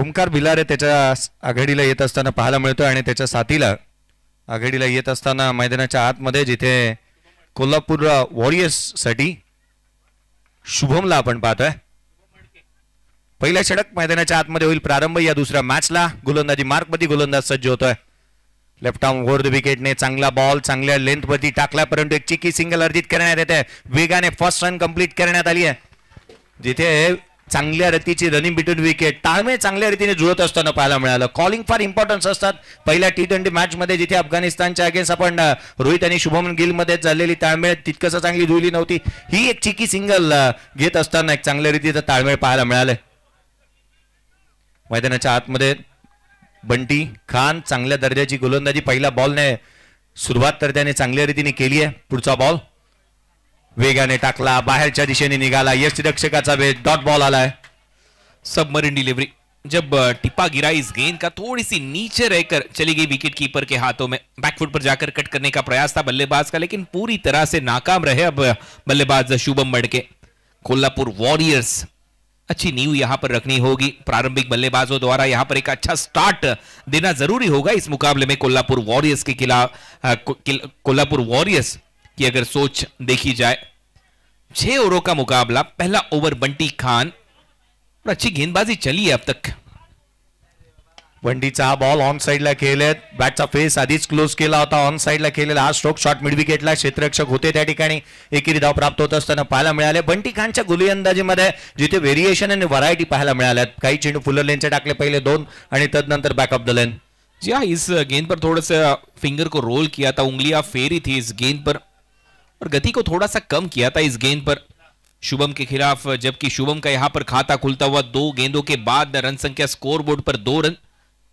ओंकार भिलारे त्याच्या आघाडीला येत असताना पाहायला मिळतोय आणि त्याच्या साथीला आघाडीला येत असताना मैदानाच्या आतमध्ये जिथे कोल्हापूर वॉरियर्ससाठी शुभमला आपण पाहतोय पहिला षडक मैदानाच्या आतमध्ये होईल प्रारंभ या दुसऱ्या मॅचला गोलंदाजी मार्कमध्ये गोलंदाज सज्ज होतोय लेफ्ट आर्म ओव्हर विकेटने चांगला बॉल चांगल्या लेंथवरती टाकला परंतु एक चिकी सिंगल अर्जित करण्यात येते वेगाने फर्स्ट रन कंप्लीट करण्यात आली आहे जिथे चांगल्या रीतीची रनिंग बिटून विकेट ताळमेळ चांगल्या रीतीने जुळत असताना पाहायला मिळालं कॉलिंग फार इम्पॉर्टन्स असतात पहिल्या टी ट्वेंटी मध्ये जिथे अफगाणिस्तानच्या अगेन्स्ट आपण रोहित आणि शुभमन मध्ये झालेली ताळमेळ तितकंसं चांगली जुळली नव्हती ही एक चिकी सिंगल घेत असताना एक चांगल्या रीतीचा ताळमेळ पाहायला मिळालं मैदानाच्या आतमध्ये बंटी खान चांगल्या दर्जाची गोलंदाजी पहिला बॉलने सुरुवात तर त्याने चांगल्या रीतीने केली आहे पुढचा बॉल ने टाकला दिशे निगाला यश यष्टीरक्षकाचा वे डॉट बॉल आलाय सबमरीन डिलीवरी जब टिपा गिरा इस गेंद का थोड़ी सी नीचे रहकर चली गई विकेट कीपर के हाथों में बैकफुट पर जाकर कट करने का प्रयास था बल्लेबाज का लेकिन पूरी तरह से नाकाम रहे अब बल्लेबाज शुभम बड़के कोल्हापुर वॉरियर्स अच्छी नींव यहां पर रखनी होगी प्रारंभिक बल्लेबाजों द्वारा यहां पर एक अच्छा स्टार्ट देना जरूरी होगा इस मुकाबले में कोल्हापुर वॉरियर्स के खिलाफ कोल्हापुर वॉरियर्स की अगर सोच देखी जाए छह ओवरों का मुकाबला पहला ओवर बंटी खान और अच्छी गेंदबाजी चली है अब तक बंटीचा चाह बॉल ऑन साइड साईडला खेळलेत बॅटचा फेस आधीच क्लोज केला होता ऑन साइड खेळलेला हा स्ट्रोक शॉर्ट मिड क्षेत्र क्षेत्ररक्षक होते त्या ठिकाणी एकेरी धाव प्राप्त होत असताना पाहायला मिळाले बंटी खानच्या मे जिथे वेरिएशन आणि व्हरायटी पाहायला मिळाल्यात काही चेंडू फुलर लेनचे टाकले पहिले दोन आणि तदनंतर बॅकअप द लेन जी हाँ इस गेंद पर थोड़ा सा फिंगर को रोल किया था उंगलिया फेरी थी इस गेंद पर और गति को थोड़ा सा कम किया था इस गेंद पर शुभम के खिलाफ जबकि शुभम का यहां पर खाता खुलता हुआ दो गेंदों के बाद रन संख्या स्कोर बोर्ड पर दो रन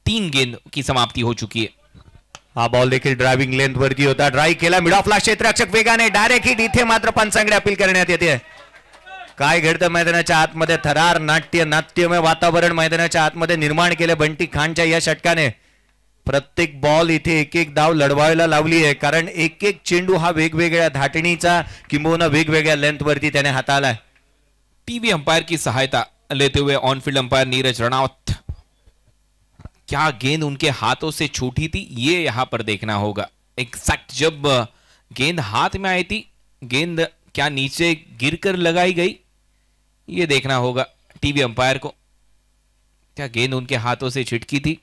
तीन गेंद की समाप्ति हो चुकी है हा बॉल देखिए ड्राइविंग लेंथ वरती होता ड्राइव केला मिड ऑफ क्षेत्र क्षेत्ररक्षक वेगाने डायरेक्ट ही इथे मात्र पंचांकडे अपील करण्यात येते काय घडतं मैदानाच्या आतमध्ये थरार नाट्य नाट्यमय वातावरण मैदानाच्या आतमध्ये निर्माण केले बंटी खानच्या या षटकाने प्रत्येक बॉल इधे एक एक धाव लढवायला लवली है कारण एक एक चेंडू हा वेगवेगळ्या धाटणीचा किंबहुना वेगवेगळ्या लेंथवरती त्याने है टीवी अंपायर की सहायता लेते हुए on field umpire Neeraj Ranawat क्या गेंद उनके हाथों से छूटी थी ये यहां पर देखना होगा एग्जैक्ट जब गेंद हाथ में आई थी गेंद क्या नीचे गिर कर लगाई गई ये देखना होगा टीवी अंपायर को क्या गेंद उनके हाथों से छिटकी थी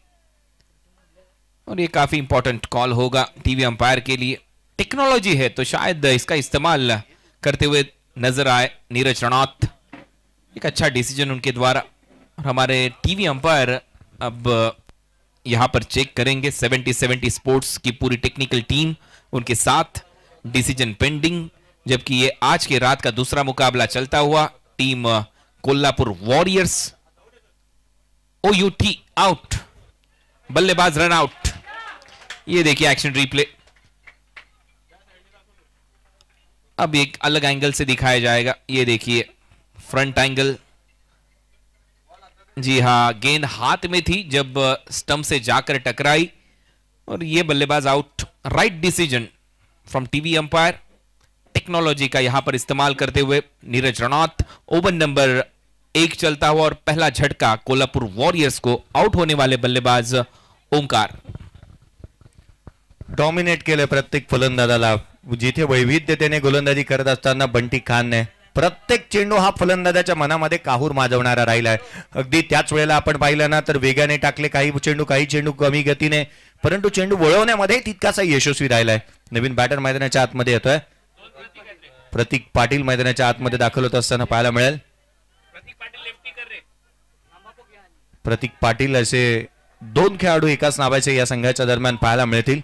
और ये काफ़ी इंपॉर्टेंट कॉल होगा टीवी अंपायर के लिए टेक्नोलॉजी है तो शायद इसका इस्तेमाल करते हुए नजर आए नीरज रणौत एक अच्छा डिसीजन उनके द्वारा और हमारे टीवी अंपायर अब यहां पर चेक करेंगे 70 70 स्पोर्ट्स की पूरी टेक्निकल टीम उनके साथ डिसीजन पेंडिंग जबकि ये आज के रात का दूसरा मुकाबला चलता हुआ team Kolhapur warriors O U T out बल्लेबाज रन आउट ये देखिए एक्शन रिप्ले अब एक अलग एंगल से दिखाया जाएगा ये देखिए फ्रंट एंगल जी हाँ गेंद हाथ में थी जब स्टंप से जाकर टकराई और ये बल्लेबाज out right decision from TV umpire technology का यहां पर इस्तेमाल करते हुए नीरज रणौत ओवन नंबर एक चलता हुआ और पहला झटका कोल्हापुर वॉरियर्स को आउट होने वाले बल्लेबाज ओंकार डॉमिनेट केलं प्रत्येक फलंदाजाला जिथे वैविध्यतेने गोलंदाजी करत असताना बंटी खानने प्रत्येक चेंडू हा फलंदाजाच्या मनामध्ये काहूर माजवणारा राहिलाय अगदी त्याच वेळेला आपण पाहिलं ना तर वेगाने टाकले काही चेंडू काही चेंडू कमी गतीने परंतु चेंडू वळवण्यामध्ये तितकासा यशस्वी राहिलाय नवीन बॅटर मैदानाच्या आतमध्ये येतोय प्रतीक पाटील मैदानाच्या आतमध्ये दाखल होत असताना पाहायला मिळेल प्रतीक पाटील असे दोन खेळाडू एकाच नावाचे या संघाच्या दरम्यान पाहायला मिळतील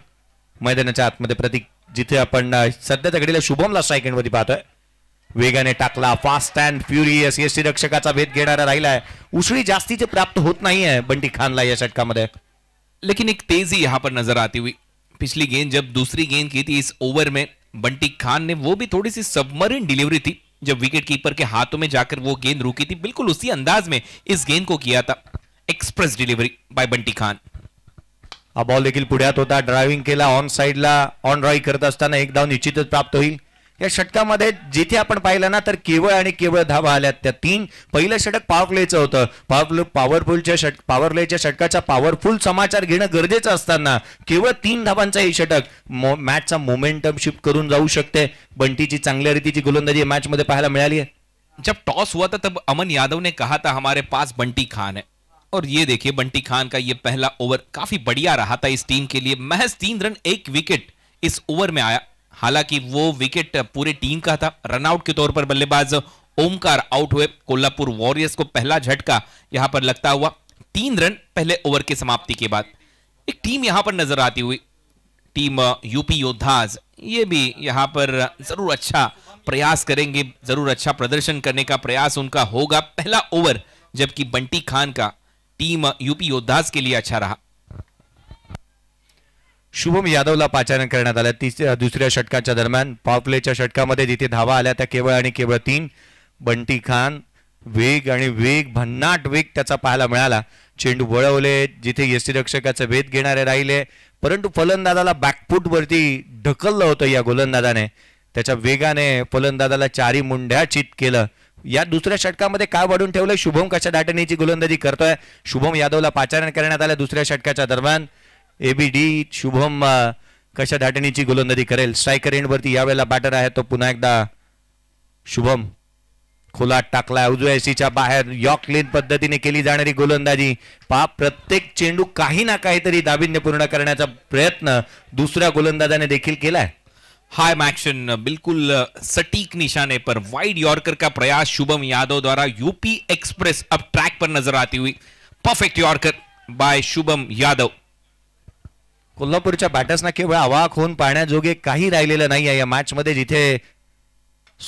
मैदानाच्या आतमध्ये प्रतीक जिथे आपण सध्याच्या घडीला शुभमला स्ट्राईक एंडवरती पाहतोय वेगाने टाकला फास्ट एंड अँड फ्युरियस रक्षा भेद घेणारा राहिलाय उशळी जास्तीचे प्राप्त होत नाही है बंटी खान लटका षटकामध्ये लेकिन एक तेजी यहां पर नजर आती हुई पिछली गेंद जब दूसरी गेंद की थी इस ओवर में बंटी खान ने वो भी थोड़ी सी सबमरीन डिलीवरी थी जब विकेट कीपर के हाथों में जाकर वो गेंद रुकी थी बिल्कुल उसी अंदाज में इस गेंद को किया था express delivery by Bunty Khan हा बॉल देखील पुढ्यात होता ड्रायव्हिंग केला ऑन साईडला ऑन ड्राईव्ह करत असताना एक धाव निश्चितच प्राप्त होईल या षटकामध्ये जिथे आपण पाहिलं ना तर केवळ आणि केवळ धावा आल्या त्या तीन पहिलं षटक पावरप्लेचं होतं पावर पॉवरफुलच्या षट पॉवरप्लेच्या षटकाचा पॉवरफुल समाचार घेणं गरजेचं असताना केवळ तीन धावांचा हे षटक मो मॅचचा मोमेंटम शिफ्ट करून जाऊ शकते बंटीची चांगल्या रीतीची गोलंदाजी मॅचमध्ये पाहायला मिळाली आहे जब टॉस हुआ था तब अमन यादव ने कहा था हमारे पास बंटी खान है और ये देखिए बंटी खान का ये पहला ओवर काफी बढ़िया रहा था इस टीम के लिए महज तीन रन एक विकेट इस ओवर में आया हालांकि वो विकेट पूरे टीम का था रनआउट के तौर पर बल्लेबाज ओमकार आउट हुए कोल्हापुर वॉरियर्स को पहला झटका यहां पर लगता हुआ तीन रन पहले ओवर की समाप्ति के बाद एक टीम यहां पर नजर आती हुई टीम यूपी योद्धाज ये भी यहां पर जरूर अच्छा प्रयास करेंगे जरूर अच्छा प्रदर्शन करने का प्रयास उनका होगा पहला ओवर जबकि बंटी खान का टीम यूपी योद्धाच के लिए अच्छा रहा शुभम यादवला पाचारण करण्यात आलं तिसऱ्या दुसऱ्या षटकाच्या दरम्यान पॉवप्लेच्या षटकामध्ये जिथे धावा आल्या त्या केवळ आणि केवळ तीन बंटी खान वेग आणि वेग भन्नाट वेग त्याचा पाहायला मिळाला चेंडू वळवले जिथे रक्षकाचे वेध घेणारे राहिले परंतु फलंदाजाला वरती ढकललं होतं या गोलंदाजाने त्याच्या वेगाने फलंदाजाला चारी मुंड्या चित केलं या दुसऱ्या षटकामध्ये काय वाढून ठेवलंय शुभम कशा दाटणीची गोलंदाजी करतोय शुभम यादवला पाचारण करण्यात आलं दुसऱ्या षटकाच्या दरम्यान एबीडी शुभम कशा दाटणीची गोलंदाजी करेल स्ट्रायकर एंडवरती यावेळेला बॅटर आहे तो पुन्हा एकदा शुभम खोलात टाकला उजव्या बाहेर यॉक लेन पद्धतीने केली जाणारी गोलंदाजी पा प्रत्येक चेंडू काही ना काहीतरी दाबिन्य पूर्ण करण्याचा प्रयत्न दुसऱ्या गोलंदाजाने देखील केलाय हाय एक्शन बिल्कुल सटीक निशाने पर वाइड यॉर्कर का प्रयास शुभम यादव द्वारा यूपी एक्सप्रेस अब ट्रैक पर नजर आती हुई perfect yorker by Shubham Yadav कोल्हापूरच्या बॅटर्सना केवळ आवाक होऊन पाहण्याजोगे काही राहिलेलं नाही आहे या मॅचमध्ये जिथे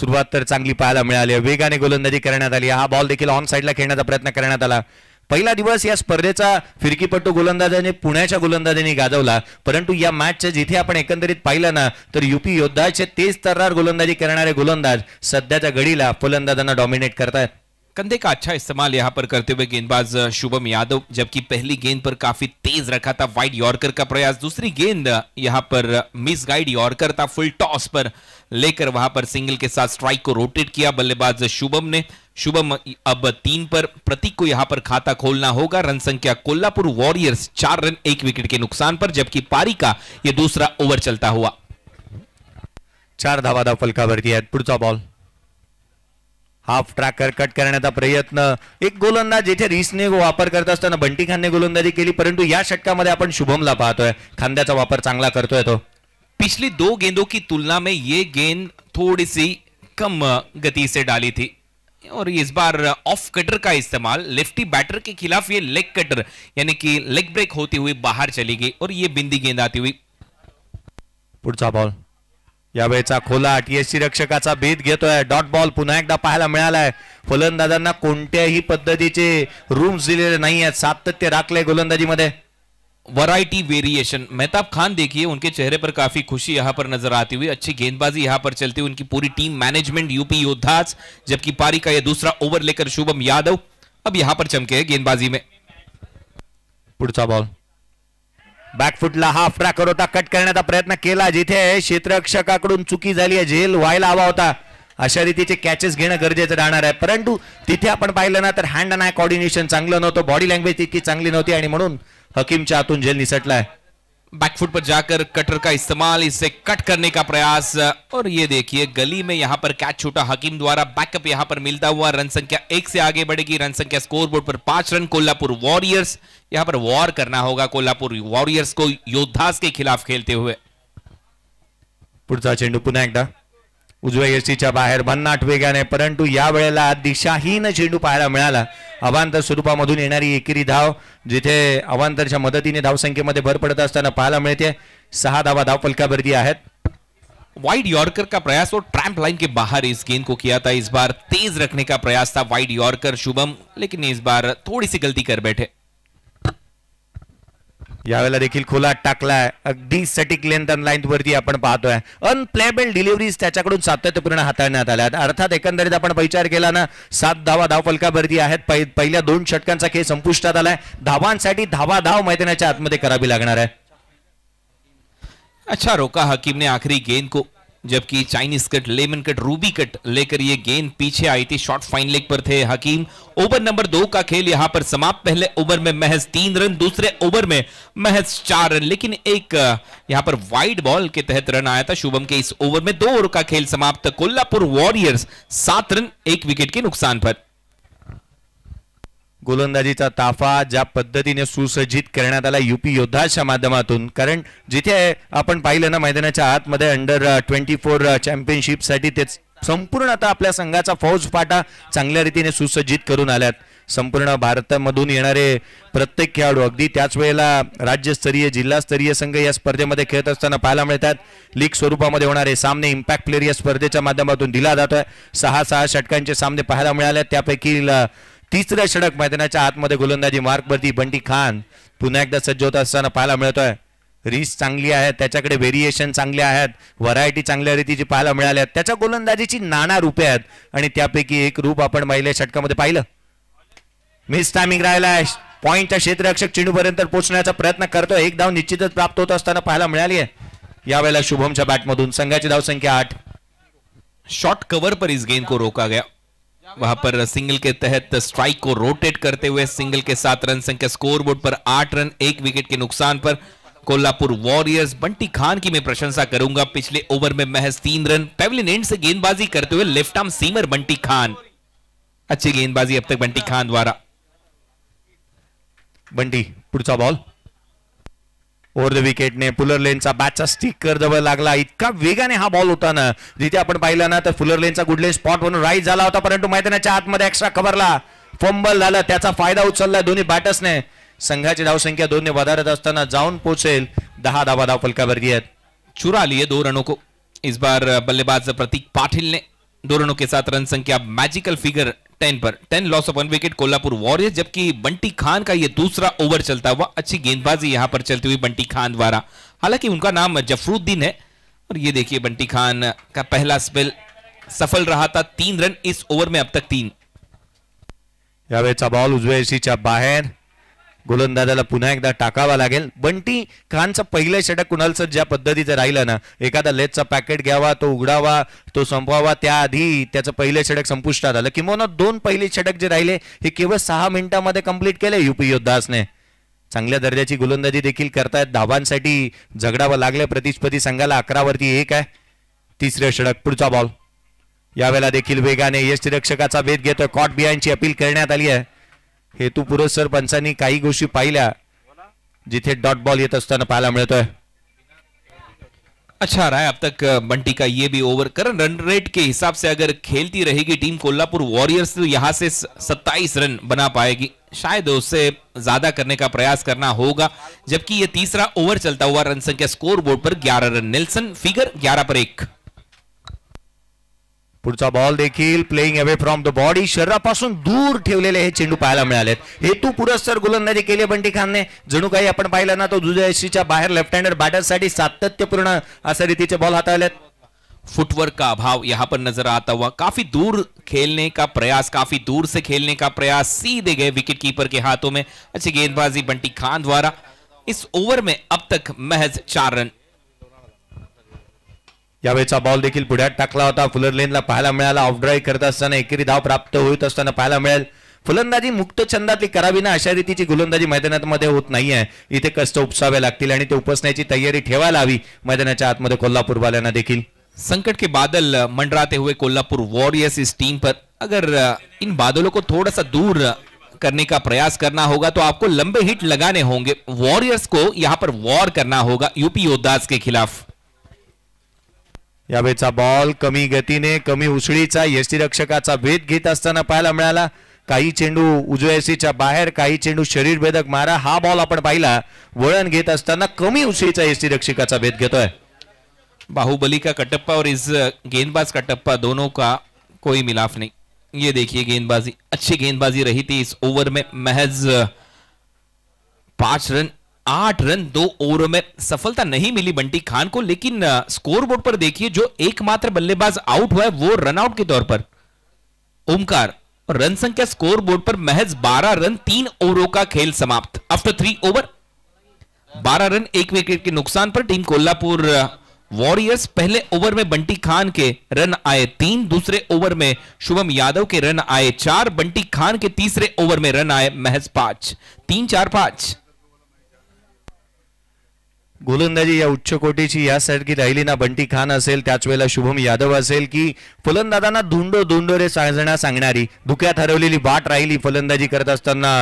सुरुवात तर चांगली पाहायला मिळाली वेगाने गोलंदाजी करण्यात आली हा बॉल देखील ऑन साईडला खेळण्याचा प्रयत्न करण्यात आला पहिला दिवस या स्पर्धेचा फिरकीपटू गोलंदाजाने पुण्याच्या गोलंदाजांनी गाजवला परंतु या मॅचच्या जिथे आपण एकंदरीत पाहिलं ना तर युपी योद्धाचे तेज तर्रार गोलंदाजी करणारे गोलंदाज सध्याच्या गडीला फलंदाजांना डॉमिनेट करतायत कंधे का अच्छा इस्तेमाल यहां पर करते हुए गेंदबाज शुभम यादव जबकि पहली गेंद पर काफी तेज रखा था वाइड यॉर्कर का प्रयास दूसरी गेंद यहां पर मिस गाइड यॉर्कर था फुल टॉस पर लेकर वहां पर सिंगल के साथ स्ट्राइक को रोटेट किया बल्लेबाज शुभम ने शुभम अब तीन पर प्रतीक को यहां पर खाता खोलना होगा रन संख्या कोल्हापुर वॉरियर्स चार रन एक विकेट के नुकसान पर जबकि पारी का यह दूसरा ओवर चलता हुआ चार धावा फलका फलकावरती आहेत पुढचा बॉल हाफ ट्रॅकर कट करण्याचा प्रयत्न एक गोलंदाज जेथे रिसने वापर करत असताना बंटी खानने गोलंदाजी केली परंतु या षटकामध्ये आपण शुभमला पाहतोय खांद्याचा वापर चांगला करतोय तो पिछली दो गेंदों की तुलना में ये गेंद थोड़ी सी कम गति से डाली थी और इस बार ऑफ कटर का इस्तेमाल लेफ्टी बैटर के खिलाफ ये लेग कटर यानी कि लेग ब्रेक होती हुई बाहर चली गई और ये बिंदी गेंद आती हुई पुढचा बॉल यावेळेचा खोला टीएससी रक्षकाचा भेद घेतोय डॉट बॉल पुन्हा एकदा पाहायला मिळालाय फलंदाजांना कोणत्याही पद्धतीचे रूम्स दिलेले नाही आहेत सातत्य राखले गोलंदाजीमध्ये वैरायटी वेरिएशन मेहताब खान देखिए उनके चेहरे पर काफी खुशी यहां पर नजर आती हुई अच्छी गेंदबाजी यहां पर चलती हुई उनकी पूरी टीम मैनेजमेंट यूपी योद्धाज जबकि पारी का यह दूसरा ओवर लेकर शुभम यादव अब यहां पर चमके गेंदबाजी में पुढचा बॉल बॅकफुटला हाफ ट्रॅक होता कट करण्याचा प्रयत्न केला जिथे क्षेत्ररक्षकाकडून चुकी झाली आहे झेल व्हायला हवा होता अशा रीतीचे कॅचेस घेणं गरजेचं राहणार आहे परंतु तिथे आपण पाहिलं ना तर हँड अँड आय कॉर्डिनेशन चांगलं नव्हतं बॉडी लँग्वेज तितकी चांगली नव्हती आणि म्हणून हकीमच्या हातून झेल निसटलाय बैकफुट पर जाकर कटर का इस्तेमाल इसे कट करने का प्रयास और ये देखिए गली में यहां पर कैच छोटा हकीम द्वारा बैकअप यहां पर मिलता हुआ रन संख्या एक से आगे बढ़ेगी रन संख्या स्कोरबोर्ड पर पांच रन कोल्हापुर वॉरियर्स यहां पर वॉर करना होगा कोल्हापुर वॉरियर्स को योद्धास के खिलाफ खेलते हुए पुनः चेंडू एकदा उजव्या यष्टीच्या बाहेर भन्नाट वेगाने परंतु या वेळेला दिशाहीन चेंडू पाहायला मिळाला अवांतर स्वरूपामधून येणारी एकेरी धाव जिथे अवांतरच्या मदतीने धावसंख्येमध्ये भर पडत असताना पाहायला मिळते सहा धावा धाव फलकावरती आहेत वाइड यॉर्कर का प्रयास और ट्रैम्प लाइन के बाहर इस गेंद को किया था इस बार तेज रखने का प्रयास था वाइड यॉर्कर शुभम लेकिन इस बार थोड़ी सी गलती कर बैठे यावेळेला देखील खोलात टाकलाय अगदी सटीक लेंथ अन लाईन वरती आपण पाहतोय अनप्लेबल डिलिव्हरीज त्याच्याकडून सातत्यपूर्ण हाताळण्यात आल्या अर्थात एकंदरीत आपण विचार केला ना सात धावा धाव फलकावरती आहेत पहिल्या दोन षटकांचा खेळ संपुष्टात आलाय धावांसाठी धावा धाव मैदानाच्या आतमध्ये करावी लागणार आहे अच्छा रोका हकीमने आखरी गेंद को जबकि Chinese cut lemon cut ruby cut लेकर ये गेंद पीछे आई थी शॉर्ट फाइन लेग पर थे हकीम ओवर नंबर दो का खेल यहां पर समाप्त पहले ओवर में महज तीन रन दूसरे ओवर में महज चार रन लेकिन एक यहां पर वाइड बॉल के तहत रन आया था शुभम के इस ओवर में दो ओवर का खेल समाप्त कोल्हापुर वॉरियर्स सात रन एक विकेट के नुकसान पर गोलंदाजीचा ताफा ज्या पद्धतीने सुसज्जित करण्यात आला युपी योद्धाच्या माध्यमातून कारण जिथे आपण पाहिलं ना मैदानाच्या आतमध्ये अंडर ट्वेंटी फोर चॅम्पियनशिपसाठी ते संपूर्ण आता आपल्या संघाचा फौज फाटा चांगल्या रीतीने सुसज्जित करून आल्यात संपूर्ण भारतामधून येणारे प्रत्येक खेळाडू अगदी त्याच वेळेला राज्यस्तरीय जिल्हास्तरीय संघ या स्पर्धेमध्ये खेळत असताना पाहायला मिळतात लीग स्वरूपामध्ये होणारे सामने इम्पॅक्ट प्लेअर या स्पर्धेच्या माध्यमातून दिला जातोय सहा सहा षटकांचे सामने पाहायला मिळाले त्यापैकी तिसऱ्या षडक मैदानाच्या आतमध्ये गोलंदाजी मार्कवरती बंटी खान पुन्हा एकदा सज्ज होत असताना पाहायला मिळतोय रिस चांगली आहेत त्याच्याकडे व्हेरिएशन चांगले आहेत व्हरायटी चांगल्या रीतीची पाहायला मिळाल्या आहेत त्याच्या गोलंदाजीची नाना रूपे आहेत आणि त्यापैकी एक रूप आपण महिला षटकामध्ये पाहिलं मिस टायमिंग राहिला पॉईंटच्या क्षेत्ररक्षक चेंडूपर्यंत पोहोचण्याचा प्रयत्न करतोय एक धाव निश्चितच प्राप्त होत असताना पाहायला मिळाली आहे यावेळेला शुभमच्या बॅटमधून संघाची धावसंख्या आठ शॉर्ट कव्हर पर इस गेन को रोका गया वहां पर सिंगल के तहत स्ट्राइक को रोटेट करते हुए सिंगल के साथ रन संख्या स्कोरबोर्ड पर आठ रन एक विकेट के नुकसान पर कोल्हापुर वॉरियर्स बंटी खान की मैं प्रशंसा करूंगा पिछले ओवर में महज तीन रन पेवलिन एंड से गेंदबाजी करते हुए left arm seamer Bunty Khan अच्छी गेंदबाजी अब तक बंटी खान द्वारा बंटी पुड़चा बॉल ओव्हर द विकेटने फुलर लेनचा बॅटचा कर जवळ लागला इतका वेगाने हा बॉल होता ना जिथे आपण पाहिलं ना तर फुलर लेनचा गुड लेन स्पॉट म्हणून राईट झाला होता परंतु मैदानाच्या आतमध्ये एक्स्ट्रा खबरला फंबल झाला त्याचा फायदा उचलला दोन्ही बॅटर्सने संघाची धावसंख्या दोन्ही वधारत असताना जाऊन पोहोचेल दहा धावा धाव फलकावरती आहेत चुरा लिए दो रनों को इस बार बल्लेबाज प्रतीक पाटिल ने दो रनों के साथ रन संख्या मैजिकल फिगर टेन पर ten loss of one wicket Kolhapur warriors जबकि बंटी खान का ये दूसरा ओवर चलता हुआ अच्छी गेंदबाजी यहां पर चलती हुई बंटी खान द्वारा हालांकि उनका नाम जफरुद्दीन है और ये देखिए बंटी खान का पहला स्पेल सफल रहा था तीन रन इस ओवर में अब तक तीन यावेचा बॉल उजवे बाहर गोलंदाजाला पुन्हा एकदा टाकावा लागेल बंटी खानचं पहिलं षटक कुणालचं ज्या पद्धतीचं राहिलं ना एखादा लेथचा पॅकेट घ्यावा तो उघडावा तो संपवावा त्याआधी त्याचं पहिलं षटक संपुष्टात आलं किंवा दोन पहिले षटक जे राहिले हे केवळ सहा मिनिटामध्ये कंप्लीट केले युपी योद्धासने चांगल्या दर्जाची गोलंदाजी देखील करतायत धावांसाठी झगडावं लागलं प्रतिस्पर्धी संघाला अकरावरती एक आहे तिसरे षटक पुढचा बॉल यावेळेला देखील वेगाने यष्टीरक्षकाचा वेध घेतोय कॉट बियांची अपील करण्यात आली आहे हेतू पुरस्सर पंचांनी काही गोष्टी पाहिल्या जिथे डॉट बॉल येत पाला पाहायला है अच्छा रहा है अब तक बंटी का ये भी ओवर कर रन रेट के हिसाब से अगर खेलती रहेगी टीम कोल्हापुर वॉरियर्स तो यहां से 27 रन बना पाएगी शायद उससे ज्यादा करने का प्रयास करना होगा जबकि ये तीसरा ओवर चलता हुआ रन संख्या स्कोर बोर्ड पर 11 रन नेल्सन फिगर 11 पर एक पुढचा बॉल देखील playing away from the body शरीरापासून दूर ठेवलेले हे चेंडू पाहायला मिळालेत हेतू पुरस्सर गोलंदाजी केली बंटी खानने जणू काही आपण पाहिलं ना तो दुजयशीच्या बाहेर लेफ्ट हँडर बॅटरसाठी सातत्यपूर्ण अशा रीतीचे बॉल हाताळलेत फुटवर्क का अभाव यहाँ पर नजर आता हुआ काफी दूर खेलने का प्रयास काफी दूर से खेलने का प्रयास सीधे गए विकेट कीपर के हाथों में अच्छी गेंदबाजी बंटी खान द्वारा इस ओवर में अब तक महज चार रन यावेळचा बॉल देखील पुढ्यात टाकला होता फुलर लेनला पाहायला मिळाला ऑफ करत असताना एकेरी धाव प्राप्त होत असताना पाहायला मिळेल फलंदाजी मुक्त छंदातली करावी ना अशा रीतीची गोलंदाजी मैदानामध्ये होत नाहीये इथे कष्ट उपसावे लागतील आणि ते उपसण्याची तयारी ठेवायला हवी मैदानाच्या आतमध्ये कोल्हापूरवाल्यांना देखील संकट के बादल मंडराते हुए कोल्हापुर वॉरियर्स इस टीम पर अगर इन बादलों को थोड़ा सा दूर करने का प्रयास करना होगा तो आपको लंबे हिट लगाने होंगे वॉरियर्स को यहां पर वॉर करना होगा यूपी योद्धास के खिलाफ यावेळचा बॉल कमी गतीने कमी उसळीचा यष्टीरक्षकाचा भेद घेत असताना पाहायला मिळाला चेंडू उजव्या एसीच्या बाहेर काही चेंडू शरीरभेदक मारा हा बॉल आपण पाहिला वळण घेत कमी उसळीचा एसटी भेद घेतोय बाहुबली का कटप्पा और इस गेंदबाज का टप्पा दोनों का कोई मिलाफ नहीं ये देखिए गेंदबाजी अच्छी गेंदबाजी रही थी इस ओवर में महज पांच रन आठ रन दो ओवरों में सफलता नहीं मिली बंटी खान को लेकिन स्कोरबोर्ड पर देखिए जो एकमात्र बल्लेबाज आउट हुआ है वो रनआउट के तौर पर ओमकार रन संख्या स्कोरबोर्ड पर महज 12 रन तीन ओवरों का खेल समाप्त आफ्टर थ्री ओवर 12 रन एक विकेट के नुकसान पर टीम कोल्हापुर वॉरियर्स पहले ओवर में बंटी खान के रन आए तीन दूसरे ओवर में शुभम यादव के रन आए चार बंटी खान के तीसरे ओवर में रन आए महज पांच तीन चार पांच गोलंदाजी या उच्च कोटीची यासाठी राहिली ना बंटी खान असेल त्याच वेळेला शुभम यादव असेल की फलंदाजांना धुंडो धुंडो रे साजण्या सांगणारी धुक्यात हरवलेली वाट राहिली फलंदाजी करत असताना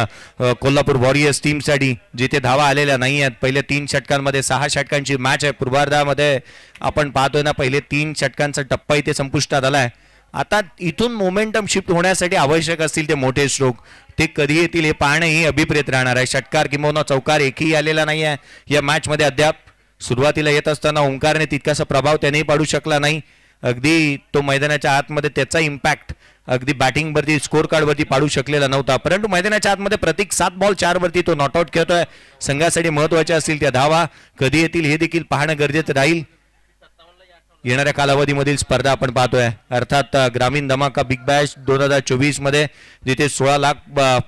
कोल्हापूर वॉरियर्स टीमसाठी जिथे धावा आलेल्या नाही आहेत पहिले तीन षटकांमध्ये सहा षटकांची मॅच आहे पूर्वार्धामध्ये आपण पाहतोय ना पहिले तीन षटकांचा टप्पा इथे संपुष्टात आलाय आता इथून मोमेंटम शिफ्ट होण्यासाठी आवश्यक असतील ते मोठे स्ट्रोक ते कधी येतील हे पाहणंही अभिप्रेत राहणार आहे षटकार किंवा चौकार एकही आलेला नाही आहे या मॅचमध्ये अद्याप सुरुवातीला येत असताना ओंकारने तितकासा प्रभाव त्यानेही पाडू शकला नाही अगदी तो मैदानाच्या आतमध्ये त्याचा इम्पॅक्ट अगदी बॅटिंगवरती स्कोर वरती पाडू शकलेला नव्हता परंतु मैदानाच्या आतमध्ये प्रत्येक सात बॉल चारवरती तो नॉट आउट खेळतोय संघासाठी महत्वाच्या असतील त्या धावा कधी येतील हे देखील पाहणं गरजेचं राहील येणाऱ्या कालावधीमधील स्पर्धा आपण पाहतोय अर्थात ग्रामीण धमाका बिग बॅश दोन हजार मध्ये जिथे सोळा लाख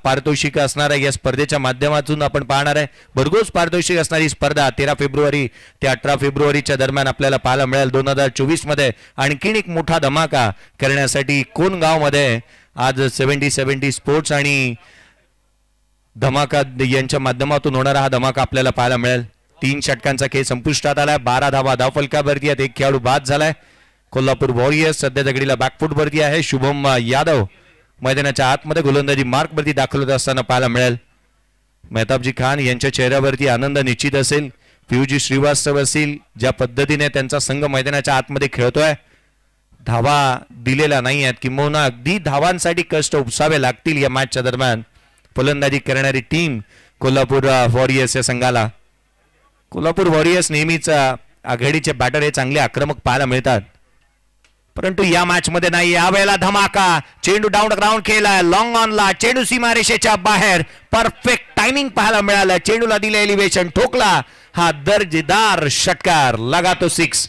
पारितोषिक असणार आहे या स्पर्धेच्या माध्यमातून आपण पाहणार आहे भरघोस पारितोषिक असणारी स्पर्धा तेरा फेब्रुवारी ते अठरा फेब्रुवारीच्या दरम्यान आपल्याला पाहायला मिळेल दोन हजार चोवीसमध्ये आणखीन एक मोठा धमाका करण्यासाठी कोण गावमध्ये आज सेव्हन्टी सेव्हन्टी स्पोर्ट्स आणि धमाका यांच्या माध्यमातून होणारा हा धमाका आपल्याला पाहायला मिळेल तीन षटकांचा खेळ संपुष्टात आलाय बारा धावा धावफलकावरती आहेत एक खेळाडू बाद झालाय कोल्हापूर वॉरियर्स सध्या दगडीला वरती आहे शुभम यादव मैदानाच्या आतमध्ये गोलंदाजी मार्कवरती दाखल होत असताना पाहायला मिळेल मेहताबजी खान यांच्या चेहऱ्यावरती आनंद निश्चित असेल पियुजी श्रीवास्तव असेल ज्या पद्धतीने त्यांचा संघ मैदानाच्या आतमध्ये खेळतोय धावा दिलेला नाही आहेत किंबहुना अगदी धावांसाठी कष्ट उपसावे लागतील या मॅचच्या दरम्यान फलंदाजी करणारी टीम कोल्हापूर वॉरियर्स या संघाला कोलहापुर वॉरियर्स नेहमीच आघाडीचे बैटर है चांगले आक्रमक पाहायला मिलता परंतु या मैच मध्य नहीं यावेळेला धमाका चेंडू डाउन ग्राउंड खेला लॉन्ग ऑन ऑनला चेंडू सीमारेषेच्या बाहर परफेक्ट टाइमिंग पाहायला मिळालं चेंडूला दिले एलिव्हेशन ठोकला हा दर्जेदार षटकार लगा तो सिक्स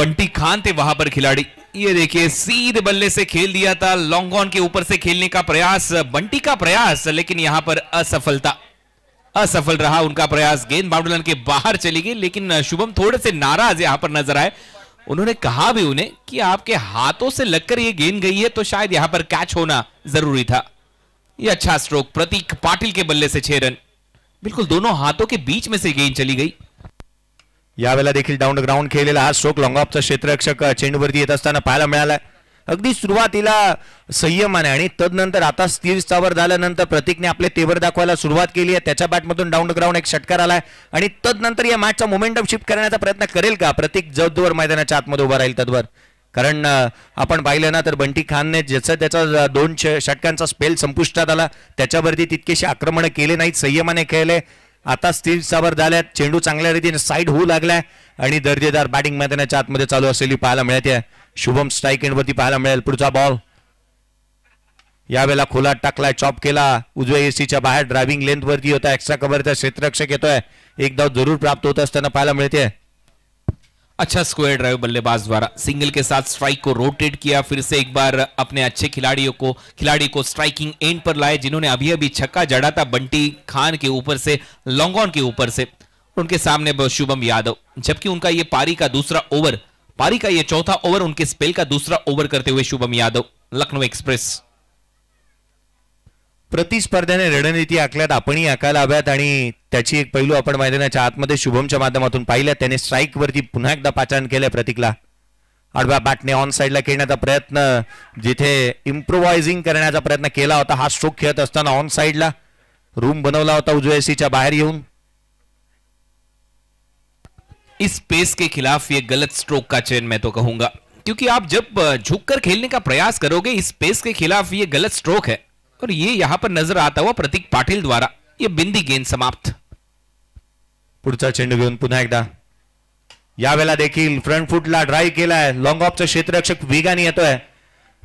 बंटी खान थे वहां पर खिलाड़ी ये देखिए सीध बल्ले से खेल दिया था लॉन्ग ऑन के ऊपर से खेलने का प्रयास बंटी का प्रयास लेकिन यहां पर असफलता असफल रहा उनका प्रयास गेंद बाउंड्रीलाइन के बाहर चली गई लेकिन शुभम थोड़े से नाराज यहां पर नजर आए उन्होंने कहा भी उन्हें कि आपके हाथों से लगकर यह गेंद गई है तो शायद यहां पर कैच होना जरूरी था यह अच्छा स्ट्रोक प्रतीक पाटिल के बल्ले से छह रन बिल्कुल दोनों हाथों के बीच में से गेंद चली गई यावेळेला देखील डाउन ग्राउंड खेले हा स्ट्रोक ऑफ ऑफचा क्षेत्ररक्षक चेंडूवरती येत असताना पाहायला मिळालाय अगदी सुरुवातीला संयमाने आणि तदनंतर आता स्थिर स्थावर झाल्यानंतर प्रतीकने आपले तेवर दाखवायला सुरुवात केली आहे त्याच्या बॅटमधून डाऊन ग्राउंड एक षटकार आलाय आणि तदनंतर या मॅचचा मोमेंटम शिफ्ट करण्याचा प्रयत्न करेल का प्रतीक जवदवर मैदानाच्या आतमध्ये उभा राहील तद्वर कारण आपण पाहिलं ना तर बंटी खानने ज्याचं त्याचा दोन षटकांचा स्पेल संपुष्टात आला त्याच्यावरती तितकेशी आक्रमण केले नाहीत संयमाने खेळले आता स्थिर सावर झाल्यात चेंडू चांगल्या रीतीने साईड होऊ लागलाय आणि दर्जेदार बॅटिंग मैदानाच्या आतमध्ये चालू असलेली पाहायला मिळते शुभम एंड वरती पहाय मिले पुढचा बॉल वेला खोला टाकला चॉप केला उजव्या एसीच्या बाहर ड्राइविंग लेंथ वरती होता एक्स्ट्रा क्षेत्र रक्षक तो एक धाव जरूर प्राप्त होता पहाय मिलते मिळते अच्छा स्क्वायर ड्राइव बल्लेबाज द्वारा सिंगल के साथ स्ट्राइक को रोटेट किया फिर से एक बार अपने अच्छे खिलाड़ियों को खिलाड़ी को स्ट्राइकिंग एंड पर लाए जिन्होंने अभी अभी छक्का जड़ा था बंटी खान के ऊपर से लॉन्गॉन के ऊपर से उनके सामने शुभम यादव जबकि उनका ये पारी का दूसरा ओवर पारी का यह चौथा ओवर उनके स्पेल का दूसरा ओवर करते हुए शुभम यादव लखनऊ एक्सप्रेस प्रतिस्पर्ध्याने रणनीती आखल्यात आपणही आखायला हव्यात आणि त्याची एक पैलू आपण मैदानाच्या आतमध्ये शुभमच्या माध्यमातून पाहिल्या त्याने वरती पुन्हा एकदा पाचारण केलं प्रतीकला आडव्या बॅटने ऑन साईडला खेळण्याचा प्रयत्न जिथे इम्प्रोवायझिंग करण्याचा प्रयत्न केला होता हा स्ट्रोक खेळत असताना ऑन साईडला रूम बनवला होता उजव्या बाहेर येऊन इस पेस के खिलाफ ये गलत स्ट्रोक का चयन मैं तो कहूंगा क्योंकि आप जब झुककर खेलने का प्रयास करोगे इस पेस के खिलाफ ये गलत स्ट्रोक है और ये यहां पर नजर आता हुआ प्रतीक पाटिल द्वारा ये बिंदी गेंद समाप्त पुढचा चेंडू घेऊन पुन्हा एकदा वेला देखील फ्रंट फुटला ड्राईव्ह केलाय लॉंग ऑफचा क्षेत्ररक्षक वेगाने येतोय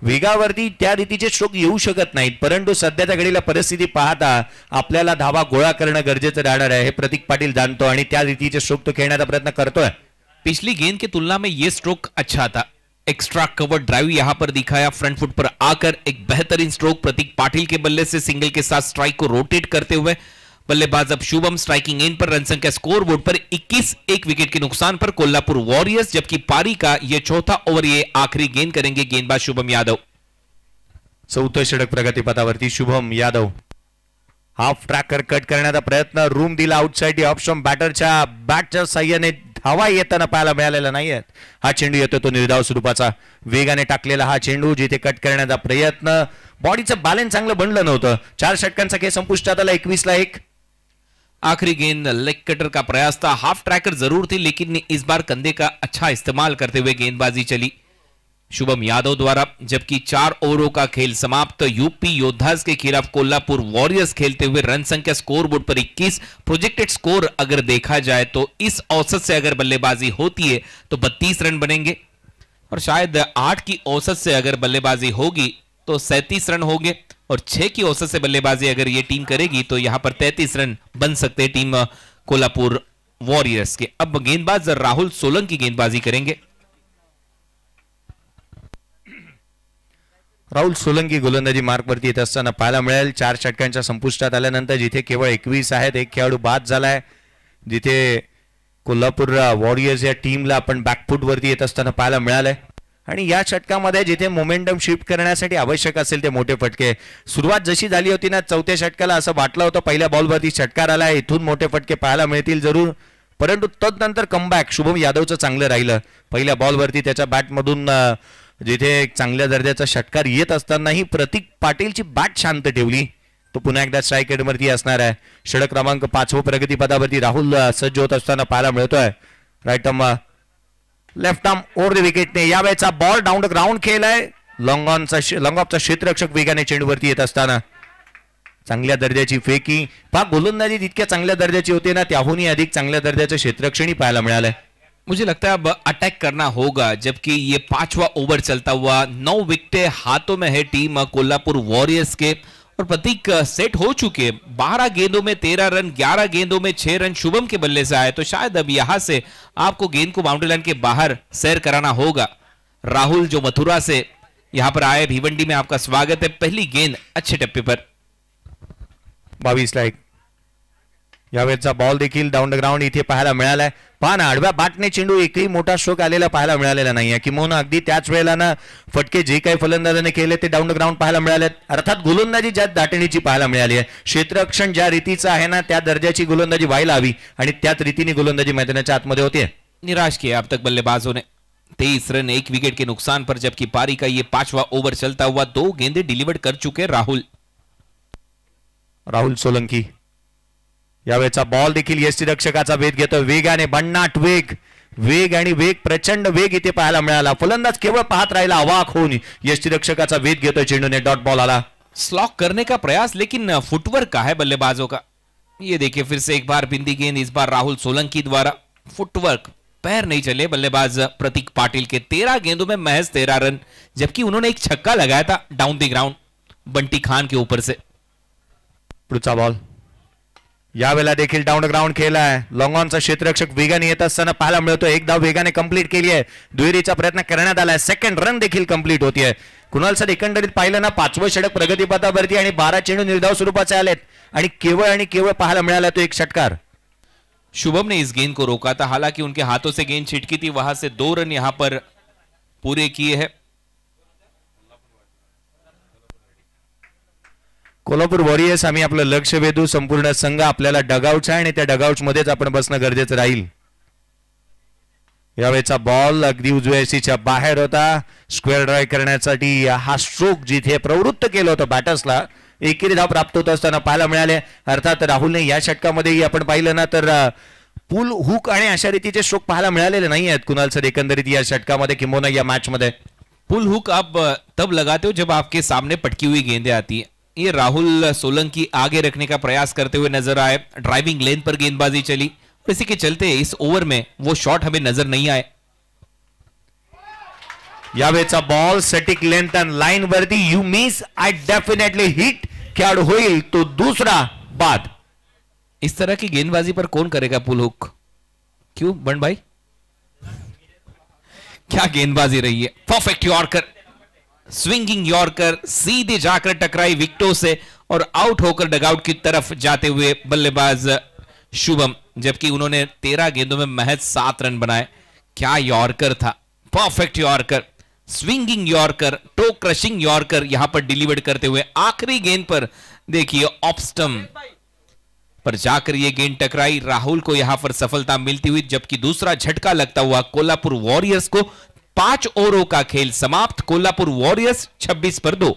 वेगावरती त्या रीतीचे स्ट्रोक येऊ शकत नाहीत परंतु सध्याच्या घडीला परिस्थिती पाहता आपल्याला धावा गोळा करणं गरजेचं राहणार आहे हे प्रतीक पाटील जाणतो आणि त्या रीतीचे स्ट्रोक तो खेळण्याचा प्रयत्न करतोय पिछली गेंद की तुलना में ये स्ट्रोक अच्छा था एक्स्ट्रा कवर ड्राइव यहां पर दिखाया फ्रंट फुट पर आकर एक बेहतरीन स्ट्रोक प्रतीक पाटील के बल्ले से सिंगल के साथ स्ट्राइक को रोटेट करते हुए बल्लेबाज अब शुभम स्ट्राइकिंग एंड पर रन संख्या स्कोर बोर्ड पर 21 एक विकेट के नुकसान पर कोल्हापुर वॉरियर्स जबकि पारी का यह चौथा ओवर ये आखिरी गेंद करेंगे गेंदबाज शुभम यादव षटक षडक प्रगतीपथावरती Shubham Yadav half tracker cut करण्याचा प्रयत्न रूम दिला आउटसाईड ऑप्शन बॅटरच्या बॅटच्या साह्याने धावा येताना पाहायला मिळालेला नाहीये हा चेंडू येतो तो निर्धाव स्वरूपाचा वेगाने टाकलेला हा चेंडू जिथे कट करण्याचा प्रयत्न बॉडीचं बॅलन्स चांगलं बनलं नव्हतं चार षटकांचा खेळ संपुष्टात आला एकवीसला एक आखिरी गेंद लेग कटर का प्रयास था हाफ ट्रैकर जरूर थी लेकिन इस बार कंधे का अच्छा इस्तेमाल करते हुए गेंदबाजी चली शुभम यादव द्वारा जबकि चार ओवरों का खेल समाप्त तो यूपी योद्धाज के खिलाफ कोल्हापुर वॉरियर्स खेलते हुए रन संख्या स्कोर बोर्ड पर 21 प्रोजेक्टेड स्कोर अगर देखा जाए तो इस औसत से अगर बल्लेबाजी होती है तो 32 रन बनेंगे और शायद आठ की औसत से अगर बल्लेबाजी होगी तो सैंतीस रन होंगे और छह की औसत से बल्लेबाजी अगर ये टीम करेगी तो यहां पर तैतीस रन बन सकते हैं टीम कोल्हापुर वॉरियर्स के अब गेंदबाज राहुल सोलंकी गेंदबाजी करेंगे राहुल सोलंकी गोलंदाजी मार्ग पर असताना मिले चार षटक संपुष्ट आल्यानंतर जिथे केवल एकवीस एक खेलाड़ बाद है जिथे कोलहापुर वॉरियर्स या टीम लैकफूट वरती येत मिला आणि या षटकामध्ये जिथे मोमेंटम शिफ्ट करण्यासाठी आवश्यक असेल ते मोठे फटके सुरुवात जशी झाली होती ना चौथ्या षटकाला असं वाटलं होतं पहिल्या बॉलवरती षटकार आला इथून मोठे फटके पाहायला मिळतील जरूर परंतु तदनंतर कमबॅक शुभम यादवचं चांगलं राहिलं पहिल्या बॉलवरती त्याच्या बॅटमधून जिथे एक चांगल्या दर्जाचा षटकार येत असतानाही प्रतीक पाटीलची बॅट शांत ठेवली तो पुन्हा एकदा स्ट्राईक असणार आहे षडक क्रमांक पाचवं प्रगतीपदावरती राहुल सज्ज होत असताना पाहायला मिळतोय right left arm over the विकेटने यावेळेचा बॉल डाऊन द ग्राउंड खेळ आहे लॉंग ऑनचा लॉंग ऑफचा क्षेत्ररक्षक वेगाने चेंडूवरती येत असताना चांगल्या दर्जाची फेकी पा गोलंदाजी जितक्या चांगल्या दर्जाची होते ना त्याहूनही अधिक चांगल्या दर्जाचं क्षेत्ररक्षणही पाहायला मिळालंय मुझे लगता है अब अटैक करना होगा जबकि ये पांचवा ओवर चलता हुआ नौ विकेटें हाथों में है टीम कोल्हापुर वॉरियर्स के और प्रतीक सेट हो चुके बारह गेंदों में तेरह रन ग्यारह गेंदों में छह रन शुभम के बल्ले से आए तो शायद अब यहां से आपको गेंद को बाउंड्री लाइन के बाहर सैर कराना होगा राहुल जो मथुरा से यहां पर आए भिवंडी में आपका स्वागत है पहली गेंद अच्छे टप्पे पर बावीस लाइक यावेळचा बॉल देखील डाऊन द ग्राउंड इथे पाहायला मिळालाय पान आडव्या बाटने चेंडू एकही मोठा शोक आलेला पाहायला मिळालेला नाहीये किंवा अगदी त्याच वेळेला ना फटके जे काही फलंदाजाने केले ते डाऊन द ग्राउंड पाहायला मिळाले अर्थात गोलंदाजी ज्या दाटणीची पाहायला मिळाली आहे क्षेत्ररक्षण ज्या रीतीचं आहे ना त्या दर्जाची गोलंदाजी व्हायला हवी आणि त्याच रीतीने गोलंदाजी मैदानाच्या आतमध्ये होते निराश की अब तक बल्लेबाजों ने तेईस रन एक विकेट के नुकसान पर जबकि पारी का ये पांचवा ओवर चलता हुआ दो गेंदे डिलीवर कर चुके राहुल राहुल सोलंकी यावेळचा बॉल देखील यष्टीरक्षकाचा वेध घेतोय वेग आणि भन्नाट वेग वेग आणि वेग प्रचंड वेग इथे पाहायला मिळाला फलंदाज केवळ पाहत राहिला अवाक होऊन यष्टीरक्षकाचा वेध घेतोय चेंडूने डॉट बॉल आला स्लॉक करने का प्रयास लेकिन फुटवर्क का है बल्लेबाजों का ये देखिए फिर से एक बार बिंदी गेंद इस बार राहुल सोलंकी द्वारा फुटवर्क पैर नहीं चले बल्लेबाज प्रतीक पाटिल के तेरह गेंदों में महज तेरह रन जबकि उन्होंने एक छक्का लगाया था down the ground Bunty Khan के ऊपर से पुढचा बॉल यावेळेला देखील डाऊन ग्राउंड खेळलाय लॉंगॉनचा क्षेत्ररक्षक वेगाने येत असताना पाहायला मिळतो एक धाव वेगाने कम्प्लीट केली आहे दुहेरीचा प्रयत्न करण्यात आलाय सेकंड रन देखील कंप्लीट होतीये कुणाल सर एकंदरीत पाहिलं ना पाचवं षटक प्रगतीपथावरती आणि बारा चेंडू निर्धाव स्वरूपाचे आलेत आणि केवळ आणि केवळ पाहायला मिळाला तो एक षटकार शुभम ने इस गेंद को रोका था हालांकि उनके हाथों से गेंद छिटकी थी वहां से दो रन यहां पर पूरे किए हैं कोल्हापूर वॉरियर्स आम्ही आपलं लक्ष वेधू संपूर्ण संघ आपल्याला डगआउट आहे आणि त्या डगआउट मध्येच आपण बसणं गरजेचं राहील यावेळेचा बॉल अगदी उजव्याशीच्या बाहेर होता स्क्वेअर ड्राय करण्यासाठी हा स्ट्रोक जिथे प्रवृत्त केलं होतं बॅटर्सला एकेरी धाव प्राप्त होत असताना पाहायला मिळाले अर्थात राहुलने या षटकामध्येही आपण पाहिलं ना तर पुल हुक आणि अशा रीतीचे स्ट्रोक पाहायला मिळालेले नाही आहेत कुणाल सर एकंदरीत या षटकामध्ये किंबोना या मॅचमध्ये पुल हुक आप तब लगाते हो जब आपके सामने पटकी हुई गेंदे आती ये राहुल सोलंकी आगे रखने का प्रयास करते हुए नजर आए ड्राइविंग लेन पर गेंदबाजी चली इसी के चलते इस ओवर में वो शॉट हमें नजर नहीं आए यावे बॉल सटीक लेंथ एंड लाइन वरती you miss I definitely hit क्या होईल तो दूसरा बाद इस तरह की गेंदबाजी पर कौन करेगा पुल हुक क्यों बन भाई क्या गेंदबाजी रही है परफेक्ट यॉर्कर स्विंगिंग यॉर्कर सीधे जाकर टकराई विकटो से और आउट होकर डगआउट की तरफ जाते हुए बल्लेबाज uh, शुभम जबकि उन्होंने तेरह गेंदों में महज सात रन बनाए क्या यॉर्कर था perfect yorker swinging yorker toe crushing yorker यहां पर डिलीवर करते हुए आखिरी गेंद पर देखिए ऑप्स्टम पर जाकर यह गेंद टकराई राहुल को यहां पर सफलता मिलती हुई जबकि दूसरा झटका लगता हुआ कोल्हापुर वॉरियर्स को पांच ओवरों का खेल समाप्त कोल्हापुर वॉरियर्स 26 पर दो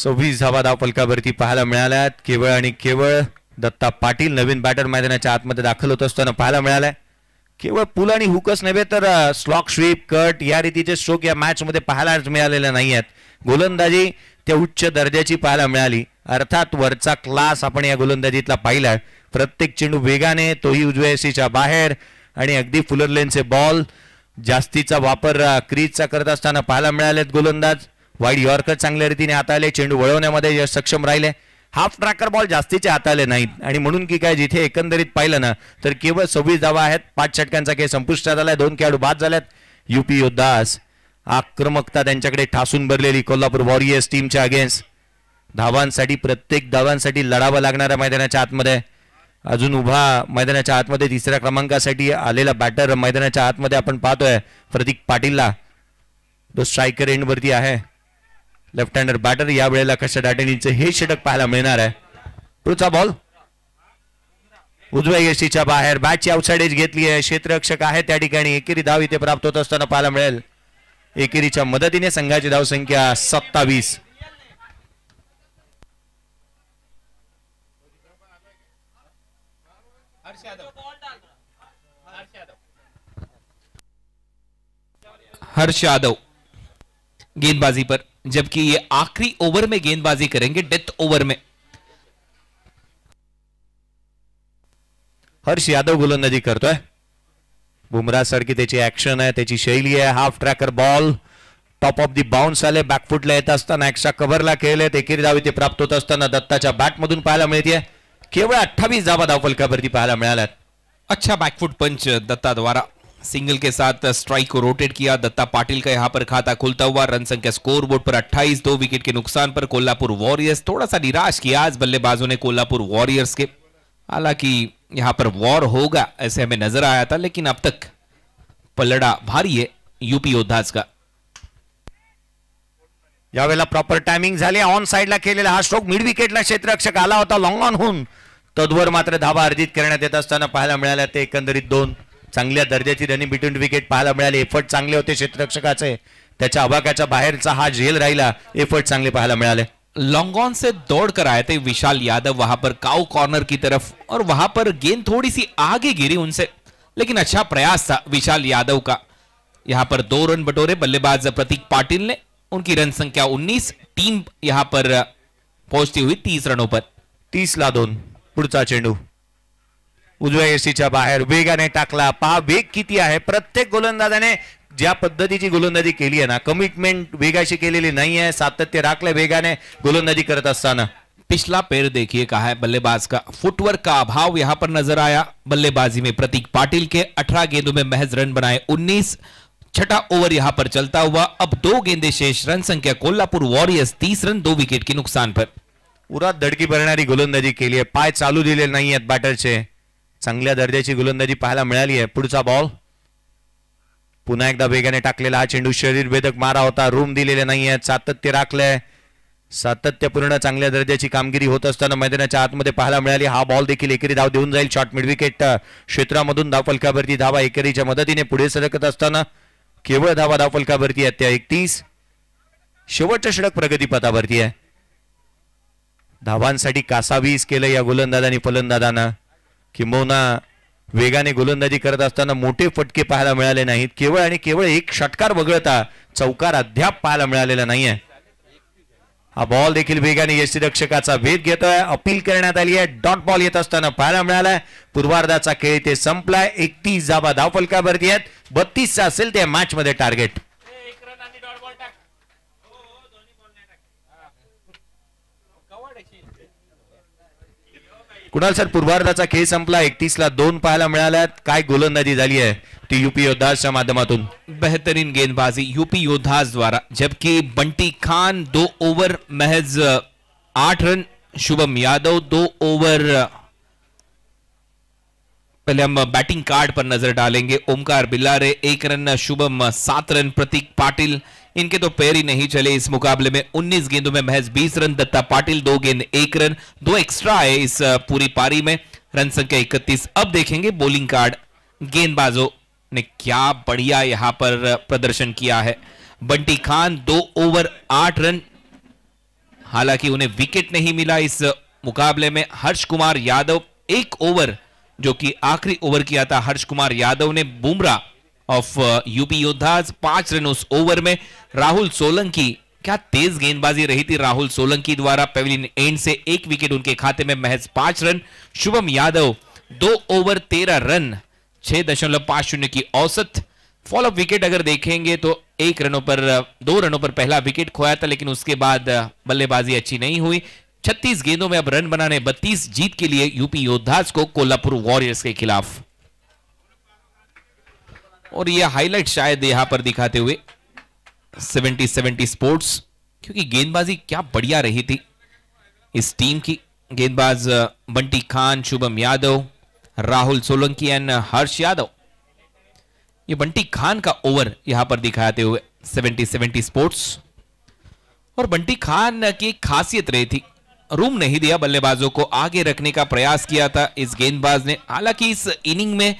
सव्वीस धावा धावफलकावरती पाहायला मिळाल्यात केवळ आणि केवळ दत्ता पाटील नवीन बॅटर मैदानाच्या आतमध्ये दाखल होत असताना पाहायला मिळालाय केवळ पुल आणि हुकस नव्हे तर स्लॉक स्वीप कट या रीतीचे स्ट्रोक या मॅचमध्ये पाहायला मिळालेल्या नाही आहेत गोलंदाजी त्या उच्च दर्जाची पाहायला मिळाली अर्थात वरचा क्लास आपण या गोलंदाजीतला पाहिला प्रत्येक चेंडू वेगाने तोही उजव्या बाहेर आणि अगदी फुलर लेनचे बॉल जास्तीचा वापर क्रीजचा करत असताना पाहायला मिळालेत गोलंदाज वाईट यॉर्कर चांगल्या रीतीने आले चेंडू वळवण्यामध्ये सक्षम राहिले हाफ ट्रॅकर बॉल जास्तीचे आले नाहीत आणि म्हणून की काय जिथे एकंदरीत पाहिलं ना तर केवळ सव्वीस धावा आहेत पाच षटकांचा खेळ संपुष्टात आलाय दोन खेळाडू बाद झाल्यात युपी योद्धास आक्रमकता त्यांच्याकडे ठासून भरलेली कोल्हापूर वॉरियर्स टीमच्या अगेन्स्ट धावांसाठी प्रत्येक धावांसाठी लढावं लागणाऱ्या मैदानाच्या आतमध्ये अजून उभा मैदानाच्या आतमध्ये तिसऱ्या क्रमांकासाठी आलेला बॅटर मैदानाच्या आतमध्ये आपण पाहतोय प्रतीक पाटीलला तो स्ट्रायकर वरती आहे लेफ्ट हँडर बॅटर या वेळेला कशा डाटेनीचं हे षटक पाहायला मिळणार आहे पुढचा बॉल उजव्या यशीच्या बाहेर बॅटची आउटसाइड एज घेतली आहे क्षेत्ररक्षक आहे त्या ठिकाणी एकेरी धाव इथे प्राप्त होत असताना पाहायला मिळेल एकेरीच्या मदतीने संघाची धावसंख्या सत्तावीस हर्ष यादव हर्ष यादव गेंदबाजी पर जबकि ये आखिरी ओवर में गेंदबाजी करेंगे डेथ ओवर में हर्ष यादव गोलंदाजी करतोय बुमरा की त्याची ऍक्शन आहे त्याची शैली आहे half tracker ball top of the bounce आले बॅकफुटला येत असताना एक्स्ट्रा कव्हरला खेळले ते किरदावी ते प्राप्त होत असताना दत्ताच्या बॅटमधून पाहायला मिळते केवळ अठ्ठावीस धावा धावफलकावरती पहाय अच्छा बैकफुट पंच दत्ता द्वारा सिंगल के साथ स्ट्राइक को रोटेट किया दत्ता पाटिल का यहां पर खाता खुलता हुआ रन संख्या स्कोर बोर्ड पर 28 दो विकेट के नुकसान पर कोल्हापुर वॉरियर्स थोड़ा सा निराश किया आज बल्लेबाजों ने कोल्हापुर वॉरियर्स के हालांकि यहां पर वॉर होगा ऐसे हमें नजर आया था लेकिन अब तक पलड़ा भारी है यूपी योद्धाज का यावेळेला प्रॉपर टायमिंग झाली ऑन साईडला केलेला हा स्ट्रोक मिड विकेटला क्षेत्ररक्षक आला होता लॉंग ऑन होऊन तद्वर मात्र धाबा अर्जित करण्यात येत असताना पाहायला मिळाल्या ते एकंदरीत दोन चांगल्या दर्जाची रनिंग बिटवीन विकेट पाहायला मिळाले एफर्ट चांगले होते क्षेत्ररक्षकाचे त्याच्या अभाक्याच्या बाहेरचा हा झेल राहिला एफर्ट चांगले पाहायला मिळाले लॉन्ग ऑन से दौड़ कर आए थे विशाल यादव वहां पर काउ कॉर्नर की तरफ और वहां पर गेंद थोड़ी सी आगे गिरी उनसे लेकिन अच्छा प्रयास था विशाल यादव का यहां पर दो रन बटोरे बल्लेबाज प्रतीक पाटिल ने उनकी रन संख्या 19 टीम यहां पर पहुंचती हुई तीस रनोपर ला दोन पुढचा चेंडू उजव्या बाहर वेगा ने टाकला पहा वेग कि है प्रत्येक गोलंदाजा गोलंदाजाने ज्या की गोलंदाजी के लिए ना कमिटमेंट वेगा नहीं है आहे सातत्य राखले ने गोलंदाजी करता पिछला पैर देखिए कहा है बल्लेबाज का फुटवर्क का अभाव यहां पर नजर आया बल्लेबाजी में प्रतीक पाटिल के 18 गेंदों में महज रन बनाए 19 छठा ओवर यहां पर चलता हुआ अब दो गेंदे शेष रन संख्या कोल्हापूर वॉरियर्स तीस रन दो विकेट के नुकसान पर पूरा धडकी भरणारी गोलंदाजी केली आहे पाय चालू दिले नाही आहेत बॅटरचे चांगल्या दर्जाची गोलंदाजी पाहायला मिळाली आहे पुढचा बॉल पुन्हा एकदा वेगाने टाकलेला हा चेंडू शरीर भेदक मारा होता रूम दिलेले नाही आहेत सातत्य राखलंय सातत्यपूर्ण चांगल्या दर्जाची कामगिरी होत असताना मैदानाच्या आतमध्ये पाहायला मिळाली हा बॉल देखील एकेरी धाव देऊन जाईल शॉर्ट मिडविकेट क्षेत्रामधून धाव फलकावरती धावा एकेरीच्या मदतीने पुढे सरकत असताना केवळ धावा धावफलकावरती आहेत त्या एकतीस शेवटच्या षडक प्रगतीपथावरती आहे धावांसाठी कासावीस केलं या गोलंदाजांनी फलंदाजांना किंबहुना वेगाने गोलंदाजी करत असताना मोठे फटके पाहायला मिळाले नाहीत केवळ आणि केवळ एक षटकार वगळता चौकार अद्याप पाहायला मिळालेला नाहीये हा बॉल देखील वेगाने रक्षकाचा भेद घेतोय अपील करण्यात आली आहे डॉट बॉल येत असताना पाहायला मिळालाय पूर्वार्धाचा खेळ ते संपलाय एकतीस जाबा धावफलकावरती आहेत बत्तीसचा असेल त्या मॅचमध्ये टार्गेट कुणाल सर पूर्वार्धाचा खेळ संपला एकतीस ला दोन पाहायला मिळाल्यात काय गोलंदाजी झाली आहे ती यूपी योद्धाच्या माध्यमातून बेहतरीन गेंदबाजी यूपी योद्धाज द्वारा जबकि बंटी खान दो ओवर महज आठ रन शुभम यादव दो ओवर पहले हम बॅटिंग कार्ड पर नजर डालेंगे ओमकार बिल्लारे एक रन शुभम सात रन प्रतीक पाटील इनके तो पैर ही नहीं चले इस मुकाबले में 19 गेंदों में महज 20 रन दत्ता पाटिल दो गेंद एक रन दो एक्स्ट्रा आए इस पूरी पारी में रन संख्या इकतीस अब देखेंगे बोलिंग कार्ड गेंदबाजों ने क्या बढ़िया यहां पर प्रदर्शन किया है बंटी खान दो ओवर आठ रन हालांकि उन्हें विकेट नहीं मिला इस मुकाबले में हर्ष कुमार यादव एक ओवर जो कि आखिरी ओवर किया था हर्ष कुमार यादव ने बुमराह ऑफ यूपी योद्धाज पांच रन उस ओवर में राहुल सोलंकी क्या तेज गेंदबाजी रही थी राहुल सोलंकी द्वारा पेविलियन एंड से एक विकेट उनके खाते में महज पांच रन शुभम यादव दो ओवर तेरह रन छह दशमलव पांच शून्य की औसत फॉलोअप विकेट अगर देखेंगे तो एक रनों पर uh, दो रनों पर पहला विकेट खोया था लेकिन उसके बाद uh, बल्लेबाजी अच्छी नहीं हुई छत्तीस गेंदों में अब रन बनाने बत्तीस जीत के लिए यूपी योद्धाज को कोल्हापुर वॉरियर्स के खिलाफ और ये हाईलाइट शायद यहां पर दिखाते हुए सेवेंटी सेवेंटी स्पोर्ट्स क्योंकि गेंदबाजी क्या बढ़िया रही थी इस टीम की गेंदबाज बंटी खान शुभम यादव राहुल सोलंकी एंड हर्ष यादव ये बंटी खान का ओवर यहां पर दिखाते हुए सेवेंटी सेवेंटी स्पोर्ट्स और बंटी खान की खासियत रही थी रूम नहीं दिया बल्लेबाजों को आगे रखने का प्रयास किया था इस गेंदबाज ने हालांकि इस इनिंग में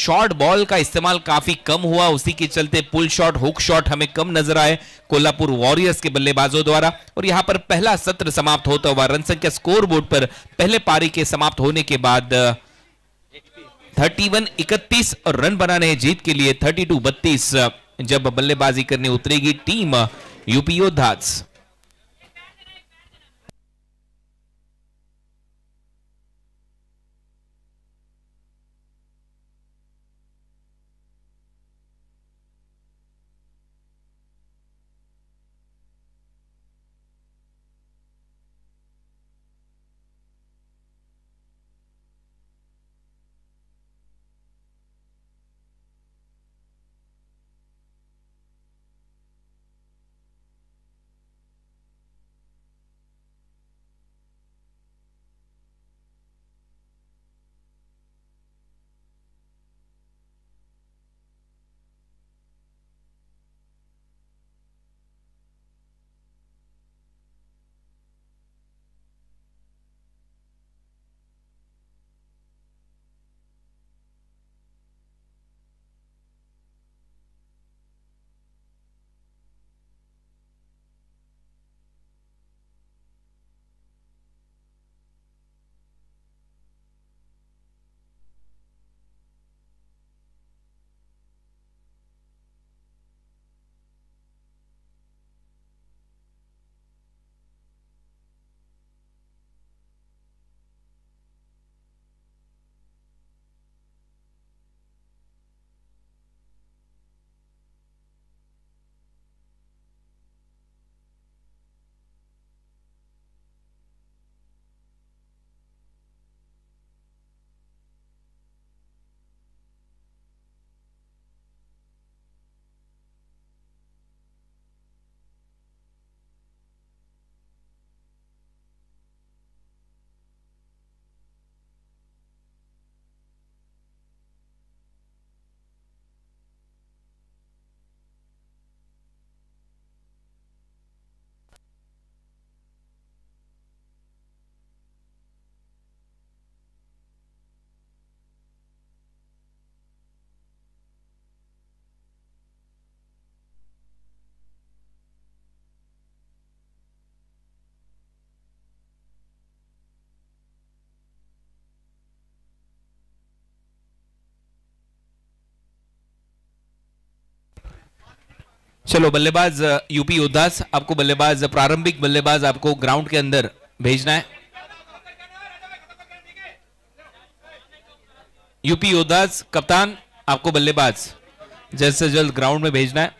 शॉर्ट बॉल का इस्तेमाल काफी कम हुआ उसी के चलते पुल शॉट हुक शॉट हमें कम नजर आए कोल्हापुर वॉरियर्स के बल्लेबाजों द्वारा और यहां पर पहला सत्र समाप्त होता हुआ रन संख्या स्कोर बोर्ड पर पहले पारी के समाप्त होने के बाद थर्टी वन इकतीस रन बनाने हैं जीत के लिए थर्टी टू बत्तीस जब बल्लेबाजी करने उतरेगी टीम यूपी योद्धा चलो बल्लेबाज यूपी योद्धास आपको बल्लेबाज प्रारंभिक बल्लेबाज आपको ग्राउंड के अंदर भेजना है यूपी योद्धास कप्तान आपको बल्लेबाज जल्द से जल्द ग्राउंड में भेजना है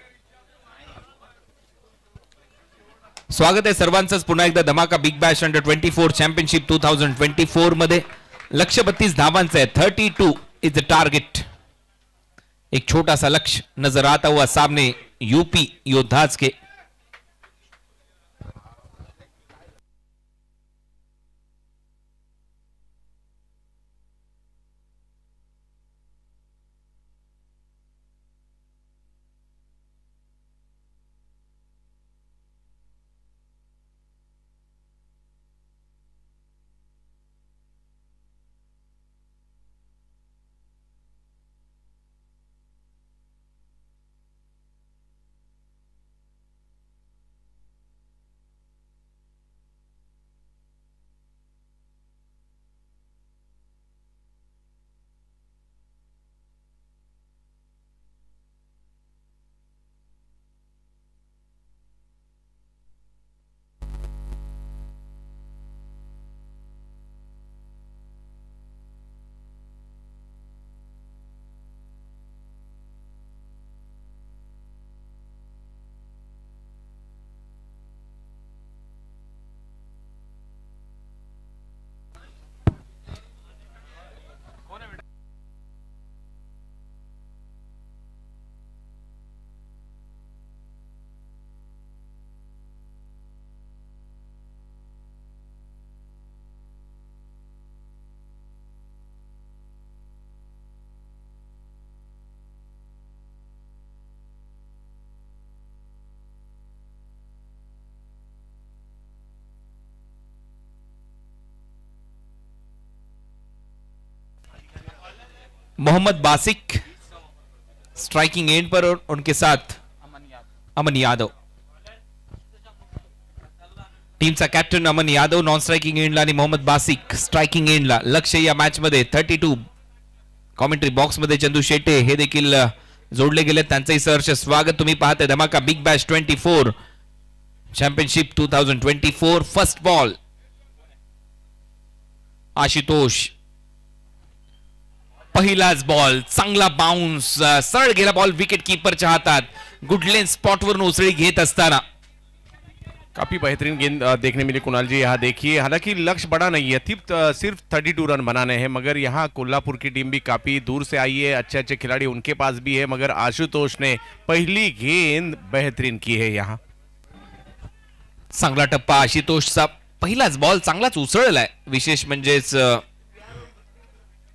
स्वागत है सर्वांस पुनः एकदा Dhamaka big bash under twenty four championship two thousand twenty four मध्य लक्ष्य बत्तीस धावांचं से thirty two is the target एक छोटा सा लक्ष्य नजर आता हुआ सामने यूपी योद्धाज के मोहम्मद बासिक स्ट्राइकिंग एंड पर और उनके साथ अमन यादव टीम का captain Aman Yadav non striking end आणि मोहम्मद बासिक स्ट्रायकिंग एंडला लक्ष्य या मॅच मध्ये थर्टी टू कॉमेंट्री बॉक्स मध्य चंदू शेटे हे देखी जोड़ गए सहर्ष स्वागत तुम्हें पाहताय Dhamaka big bash twenty four championship two twenty four first ball Ashutosh पहिलाच बॉल चांगला बाउन्स सरळ गेला बॉल विकेट किपरच्या हातात गुडलेन स्पॉटवरून उसळी घेत असताना काफी बेहतरीन गेंद देखने मिली कुणाल जी यहाँ देखिए हालांकि लक्ष्य बड़ा नहीं है सिर्फ 32 रन बनाने हैं मगर यहाँ कोल्हापुर की टीम भी काफी दूर से आई है अच्छे अच्छे खिलाड़ी उनके पास भी है मगर आशुतोष ने पहली गेंद बेहतरीन की है यहाँ चांगला टप्पा आशुतोष आशुतोषचा पहला बॉल चांगला उसळलाय विशेष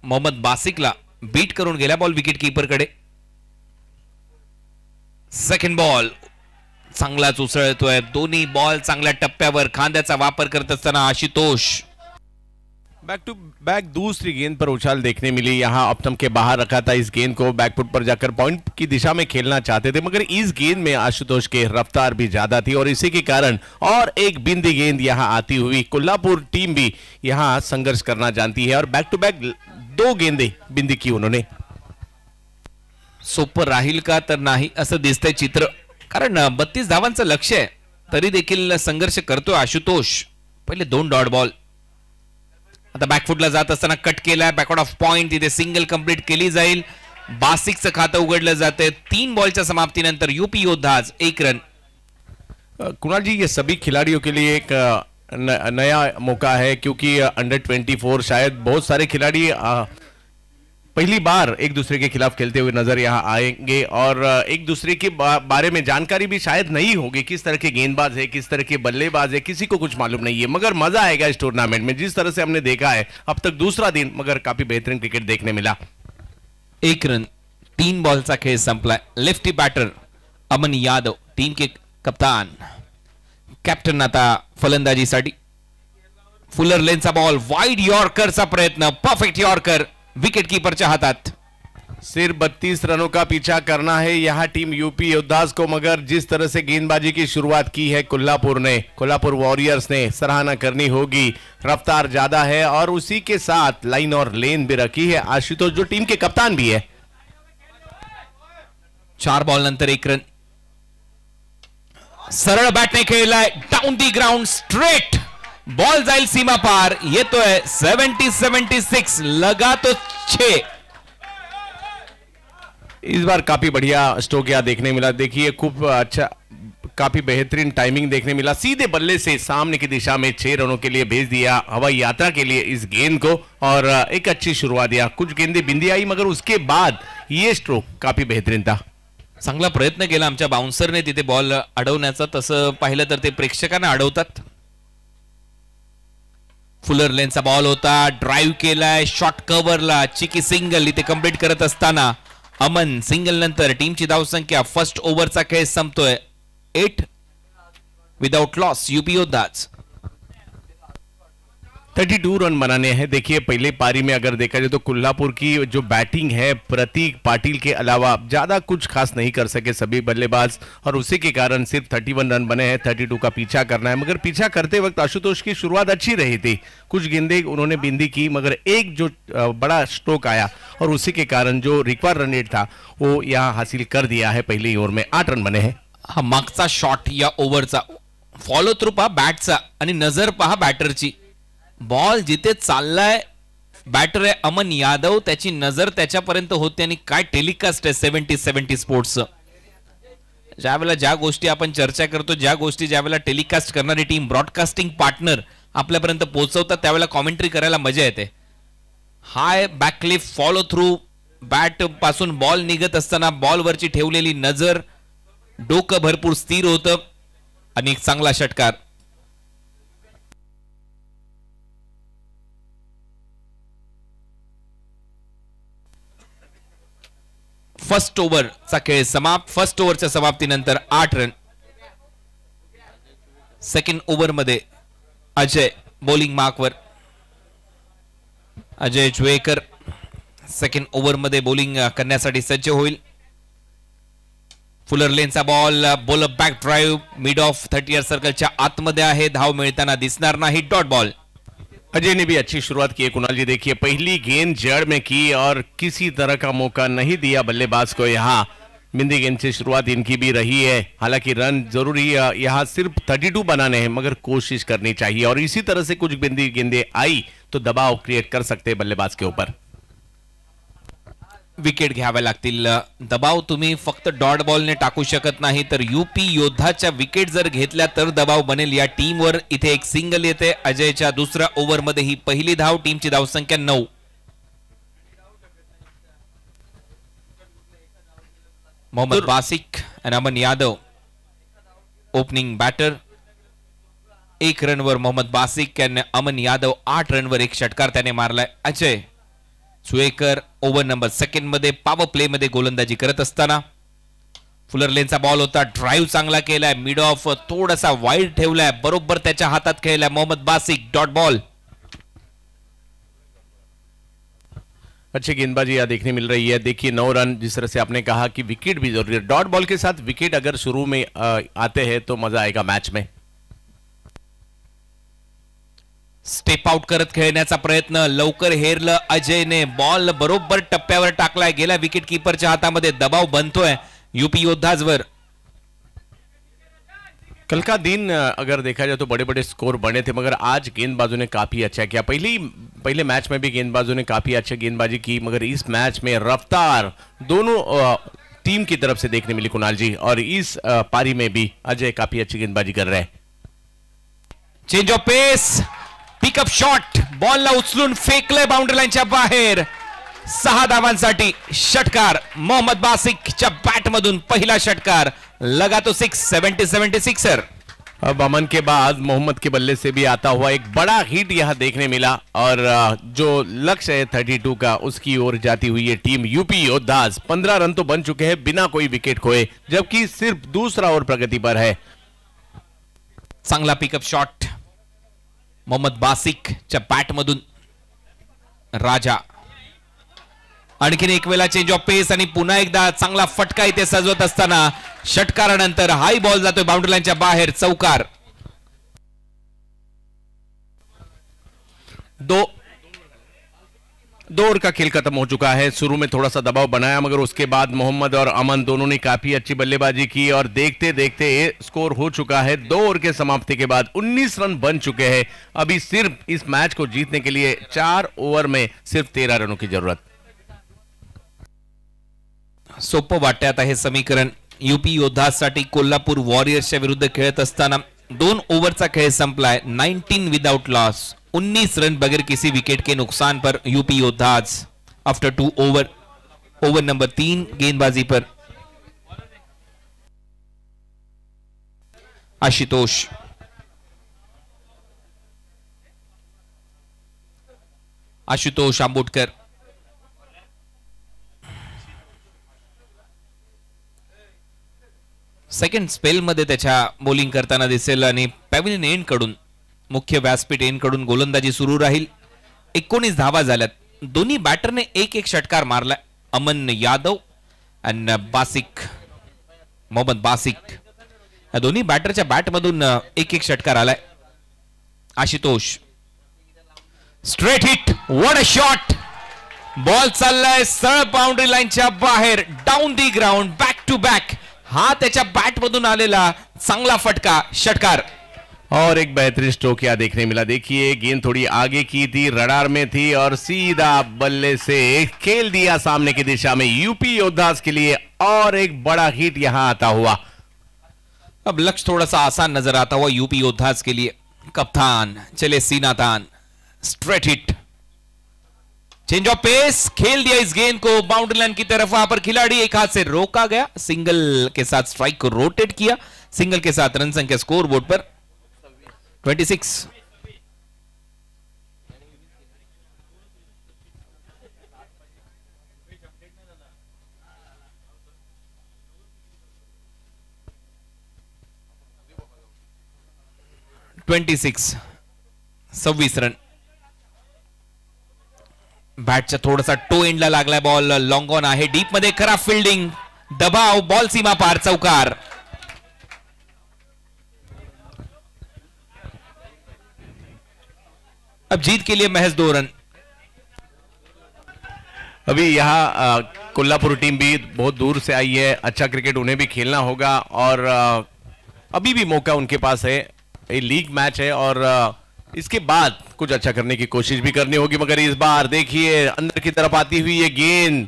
मोहम्मद बासिकला बीट कर बॉल विकेट कीपर कड़े सेकंड बॉल चांगलाच उसळतोय दोन्ही बॉल चांगल टप्प्या खांद्याचा करता आशुतोष बैक टू बैक दूसरी गेंद पर उछाल देखने मिली यहां अपटम के बाहर रखा था इस गेंद को बैकफुट पर जाकर पॉइंट की दिशा में खेलना चाहते थे मगर इस गेंद में आशुतोष के रफ्तार भी ज्यादा थी और इसी के कारण और एक बिंदी गेंद यहां आती हुई कोल्हापुर टीम भी यहां संघर्ष करना जानती है और बैक टू बैक दो गेंदे बिंदी की उन्होंने सोपं राहील का तर नाही असं दिसतंय चित्र कारण बत्तीस धावांचं लक्ष आहे तरी देखील संघर्ष करतोय आशुतोष पहिले दोन डॉट बॉल आता बॅकफुटला जात असताना कट केलाय बॅकआउट ऑफ पॉइंट तिथे सिंगल कंप्लीट केली जाईल बासिकचं खातं उघडलं जाते तीन बॉलच्या समाप्तीनंतर यूपी योद्धाज एक रन कुणाल जी ये सभी खिलाड़ियों के लिए एक न, नया मौका है क्योंकि अंडर ट्वेंटी फोर शायद बहुत सारे खिलाड़ी पहली बार एक दूसरे के खिलाफ खेलते हुए नजर यहां आएंगे और एक दूसरे के बारे में जानकारी भी शायद नहीं होगी किस तरह के गेंदबाज है किस तरह के बल्लेबाज है किसी को कुछ मालूम नहीं है मगर मजा आएगा इस टूर्नामेंट में जिस तरह से हमने देखा है अब तक दूसरा दिन मगर काफी बेहतरीन क्रिकेट देखने मिला एक रन तीन बॉल सा खेल संप्लाय lefty batter Aman Yadav team के कप्तान कैप्टन आता फलंदाजी सा फुलर लेन का बॉल वाइड यॉर्कर यॉर्करचा प्रयत्न परफेक्ट यॉर्कर विकेट कीपर हातात सिर्फ बत्तीस रनों का पीछा करना है यहाँ टीम यूपी योद्धास को मगर जिस तरह से गेंदबाजी की शुरुआत की है कोल्हापुर ने कोल्हापुर वॉरियर्स ने सराहना करनी होगी रफ्तार ज्यादा है और उसी के साथ लाइन और लेन भी रखी है आशुतोष जो टीम के कप्तान भी है चार बॉल नंतर एक रन सरल बैटिंग खेला down the ground straight ball जाइल सीमा पार ये तो है 70 76 लगा तो छे इस बार काफी बढ़िया स्ट्रोक यहां देखने मिला देखिए खूब अच्छा काफी बेहतरीन टाइमिंग देखने मिला सीधे बल्ले से सामने की दिशा में छह रनों के लिए भेज दिया हवाई यात्रा के लिए इस गेंद को और एक अच्छी शुरुआत दिया कुछ गेंदे बिंदी आई मगर उसके बाद ये स्ट्रोक काफी बेहतरीन था चांगला प्रयत्न केला आमच्या बाउन्सरने तिथे बॉल अडवण्याचा तसं पाहिलं तर ते प्रेक्षकांना अडवतात फुलर लेनचा बॉल होता ड्राईव्ह केलाय शॉर्ट कव्हरला चिकी सिंगल इथे कम्प्लीट करत असताना अमन सिंगल नंतर टीमची धावसंख्या फर्स्ट ओव्हरचा खेळ संपतोय एट विदाउट लॉस युपी योद्धाच थर्टी टू रन बनाने हैं देखिए पहले पारी में अगर देखा जाए तो कोल्हापुर की जो बैटिंग है प्रतीक पाटिल के अलावा ज़्यादा कुछ खास नहीं कर सके सभी बल्लेबाज और उसी के कारण सिर्फ थर्टी वन रन बने हैं थर्टी टू का पीछा करना है मगर पीछा करते वक्त आशुतोष की शुरुआत अच्छी रही थी कुछ गेंदे उन्होंने बिंदी की मगर एक जो बड़ा स्ट्रोक आया और उसी के कारण जो रिक्वायर रन रेट था वो यहाँ हासिल कर दिया है पहले ओवर में आठ रन बने हैं हा मागचा शॉट या ओव्हरचा फॉलो थ्रू पहा बैट नजर पहा ची बॉल जिथे चाललाय बॅटर आहे अमन यादव त्याची नजर त्याच्यापर्यंत होते आणि काय टेलिकास्ट आहे सेव्हन्टी सेव्हन्टी स्पोर्ट्स ज्यावेळेला ज्या गोष्टी आपण चर्चा करतो ज्या गोष्टी ज्यावेळेला टेलिकास्ट करणारी टीम ब्रॉडकास्टिंग पार्टनर आपल्यापर्यंत पोहोचवतात त्यावेळेला कॉमेंट्री करायला मजा येते high backlift follow through bat पासून बॉल निघत असताना बॉलवरची ठेवलेली नजर डोकं भरपूर स्थिर होतं आणि एक चांगला षटकार फर्स्ट ओव्हरचा खेळ समाप्त फर्स्ट ओव्हरच्या समाप्तीनंतर आठ रन सेकंड ओव्हरमध्ये अजय बॉलिंग मार्कवर अजय जुवेकर सेकंड ओव्हरमध्ये बॉलिंग करण्यासाठी सज्ज होईल फुलर लेनचा बॉल बोल back drive mid off thirty yard सर्कलच्या आतमध्ये आहे धाव मिळताना दिसणार नाही डॉट बॉल अजय ने भी अच्छी शुरुआत की है कुणाल जी देखिए पहली गेंद जड़ में की और किसी तरह का मौका नहीं दिया बल्लेबाज को यहाँ बिंदी गेंद से शुरुआत इनकी भी रही है हालांकि रन जरूरी यहाँ सिर्फ 32 बनाने हैं मगर कोशिश करनी चाहिए और इसी तरह से कुछ बिंदी गेंदे आई तो दबाव क्रिएट कर सकते हैं बल्लेबाज के ऊपर विकेट घ्याव्या लागतील दबाव तुम्ही फक्त डॉट बॉलने टाकू शकत नाही तर युपी योद्धाच्या विकेट जर घेतल्या तर दबाव बनेल या टीमवर इथे एक सिंगल येते अजयच्या दुसऱ्या ओव्हरमध्ये ही पहिली धाव टीमची धावसंख्या नऊ मोहम्मद बासिक आणि अमन यादव ओपनिंग बॅटर एक रनवर मोहम्मद बासिक आणि अमन यादव आठ रनवर एक षटकार त्याने मारलाय Ajay Juvekar over number second मध्य पावर प्ले मध्य गोलंदाजी करता फुलर लेन का बॉल होता ड्राइव चांगला है मिड ऑफ थोड़ा सा ठेवलाय बरबर हाथ में खेळलाय मोहम्मद बासिक डॉट बॉल अच्छी गेंदबाजी यहाँ देखने मिल रही है देखिए नौ रन जिस तरह से आपने कहा कि विकेट भी जरूरी है डॉट बॉल के साथ विकेट अगर शुरू में आते हैं तो मजा आएगा मैच में स्टेप आउट करत प्रयत्न लवकर हेरल अजय ने बॉल बरोबर टप्प्या टाकला गेला विकेट हाथ हातामध्ये दबाव बनतोय यूपी योद्धाजवर कल का दिन अगर देखा जाए तो बड़े बड़े स्कोर बने थे मगर आज गेंदबाजों ने काफ़ी अच्छा किया पहली पहले मैच में भी गेंदबाजों ने काफ़ी अच्छी गेंदबाजी की मगर इस मैच में रफ्तार दोनों टीम की तरफ से देखने मिली कुणाल जी और इस पारी में भी अजय काफ़ी अच्छी गेंदबाजी कर रहे हैं change of pace pickup shot ball उचलून फेकलंय बाउंड्री लाइन ऐसी बाहर सहा धावांसाठी षटकार मोहम्मद बासिक बैट मधुन पहला षटकार लगा तो सिक्स सेवेंटी सेवेंटी सिक्सर अब अमन के बाद मोहम्मद के बल्ले से भी आता हुआ एक बड़ा हिट यहां देखने मिला और जो लक्ष्य है 32 का उसकी ओर जाती हुई है टीम यूपी योद्धास 15 रन तो बन चुके हैं बिना कोई विकेट खोए जबकि सिर्फ दूसरा ओवर प्रगति पर है चांगला पिकअप शॉट मोहम्मद बासिकच्या बॅटमधून राजा आणखीन एक वेळा चेंज ऑफ पेस आणि पुन्हा एकदा चांगला फटका इथे सजवत असताना षटकारानंतर हाय बॉल जातोय बाउंड्रीलाईनच्या बाहेर चौकार दो दो ओवर का खेल खत्म हो चुका है शुरू में थोड़ा सा दबाव बनाया मगर उसके बाद मोहम्मद और अमन दोनों ने काफी अच्छी बल्लेबाजी की और देखते देखते स्कोर हो चुका है दो ओवर के समाप्ति के बाद 19 रन बन चुके हैं अभी सिर्फ इस मैच को जीतने के लिए चार ओवर में सिर्फ तेरह रनों की जरूरत सोप वाट्यात है समीकरण यूपी योद्धा सा कोल्हापुर वॉरियर्स विरुद्ध दोन ओवर दोन खेल संपला है नाइनटीन विदाउट लॉस 19 रन बगैर किसी विकेट के नुकसान पर UP Yoddhas after two over over number तीन गेंदबाजी पर आशुतोष आशुतोष आंबोटकर सेकंड स्पेलमध्ये त्याच्या बोलिंग करताना दिसेल आणि पॅव्हिलियन कडून मुख्य व्यासपीठ कडून गोलंदाजी सुरू राहील एकोणीस धावा झाल्यात दोन्ही बॅटरने एक एक षटकार मारला अमन यादव आणि बासिक मोहम्मद बासिक या दोन्ही बॅटरच्या बॅटमधून एक एक षटकार आलाय आशुतोष स्ट्रेट हिट वड शॉट बॉल चाललाय सरळ बाउंड्री लाईनच्या बाहेर down the ground back to back हा त्याच्या बॅटमधून आलेला चांगला फटका षटकार और एक बेहतरीन स्ट्रोक यहां देखने मिला देखिए गेंद थोड़ी आगे की थी रडार में थी और सीधा बल्ले से खेल दिया सामने की दिशा में यूपी योद्धास के लिए और एक बड़ा हिट यहां आता हुआ अब लक्ष्य थोड़ा सा आसान नजर आता हुआ यूपी योद्धास के लिए कप्तान चले सीनाथान straight hit change of pace खेल दिया इस गेंद को बाउंड्री लाइन की तरफ वहां पर खिलाड़ी एक हाथ से रोका गया सिंगल के साथ स्ट्राइक को रोटेट किया सिंगल के साथ रन संख्या स्कोर बोर्ड पर ट्वेंटी सिक्स ट्वेंटी सिक्स सव्वीस रन बॅटच्या थोडासा टो एंडला लागलाय बॉल लॉंग ऑन आहे डीप मध्ये खराब फिल्डिंग दबाव बॉल सीमा पार चौकार अब जीत के लिए महज दो रन अभी यहां कोल्हापुर टीम भी बहुत दूर से आई है अच्छा क्रिकेट उन्हें भी खेलना होगा और आ, अभी भी मौका उनके पास है ये लीग मैच है और आ, इसके बाद कुछ अच्छा करने की कोशिश भी करनी होगी मगर इस बार देखिए अंदर की तरफ आती हुई ये गेंद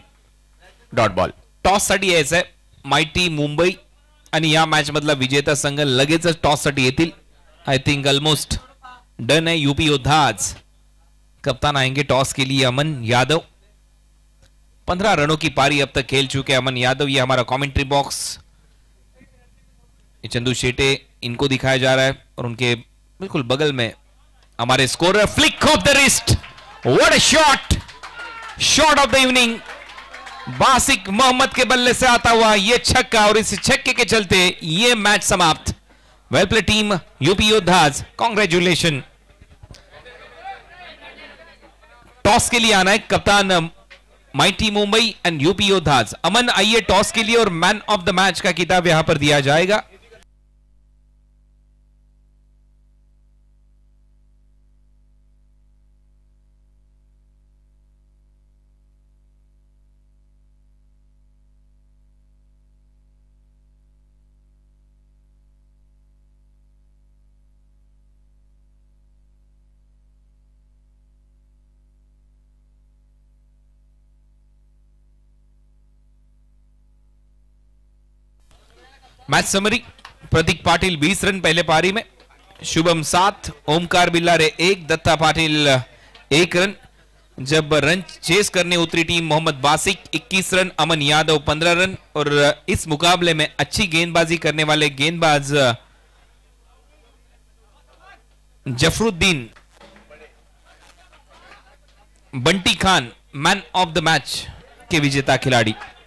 डॉट बॉल टॉससाठी ऐसे माइटी मुंबई आणि मैच मतलब विजेता संघ लगे टॉस साठी आई थिंक ऑलमोस्ट डन है यूपी योद्धा आज कप्तान आएंगे टॉस के लिए अमन यादव पंद्रह रनों की पारी अब तक खेल चुके अमन यादव ये हमारा कमेंट्री बॉक्स चंदू शेटे इनको दिखाया जा रहा है और उनके बिल्कुल बगल में हमारे scorer flick off the wrist what a shot shot of the evening Basik Mohammad के बल्ले से आता हुआ यह छक्का और इस छक्के के चलते यह मैच समाप्त well play team UP Yoddhas congratulation toss के लिए आना है कप्तान mighty Mumbai and UP Yoddhas Aman आइए टॉस के लिए और मैन ऑफ द मैच का किताब यहां पर दिया जाएगा match summary Prateek Patil 20 run पहले पारी में शुभम सात ओमकार बिल्लारे एक दत्ता पाटिल एक रन जब रन चेस करने उतरी team Mohammad Basik 21 run Aman Yadav 15 run और इस मुकाबले में अच्छी गेंदबाजी करने वाले गेंदबाज Zafaruddin Bunty Khan man of the match के विजेता खिलाड़ी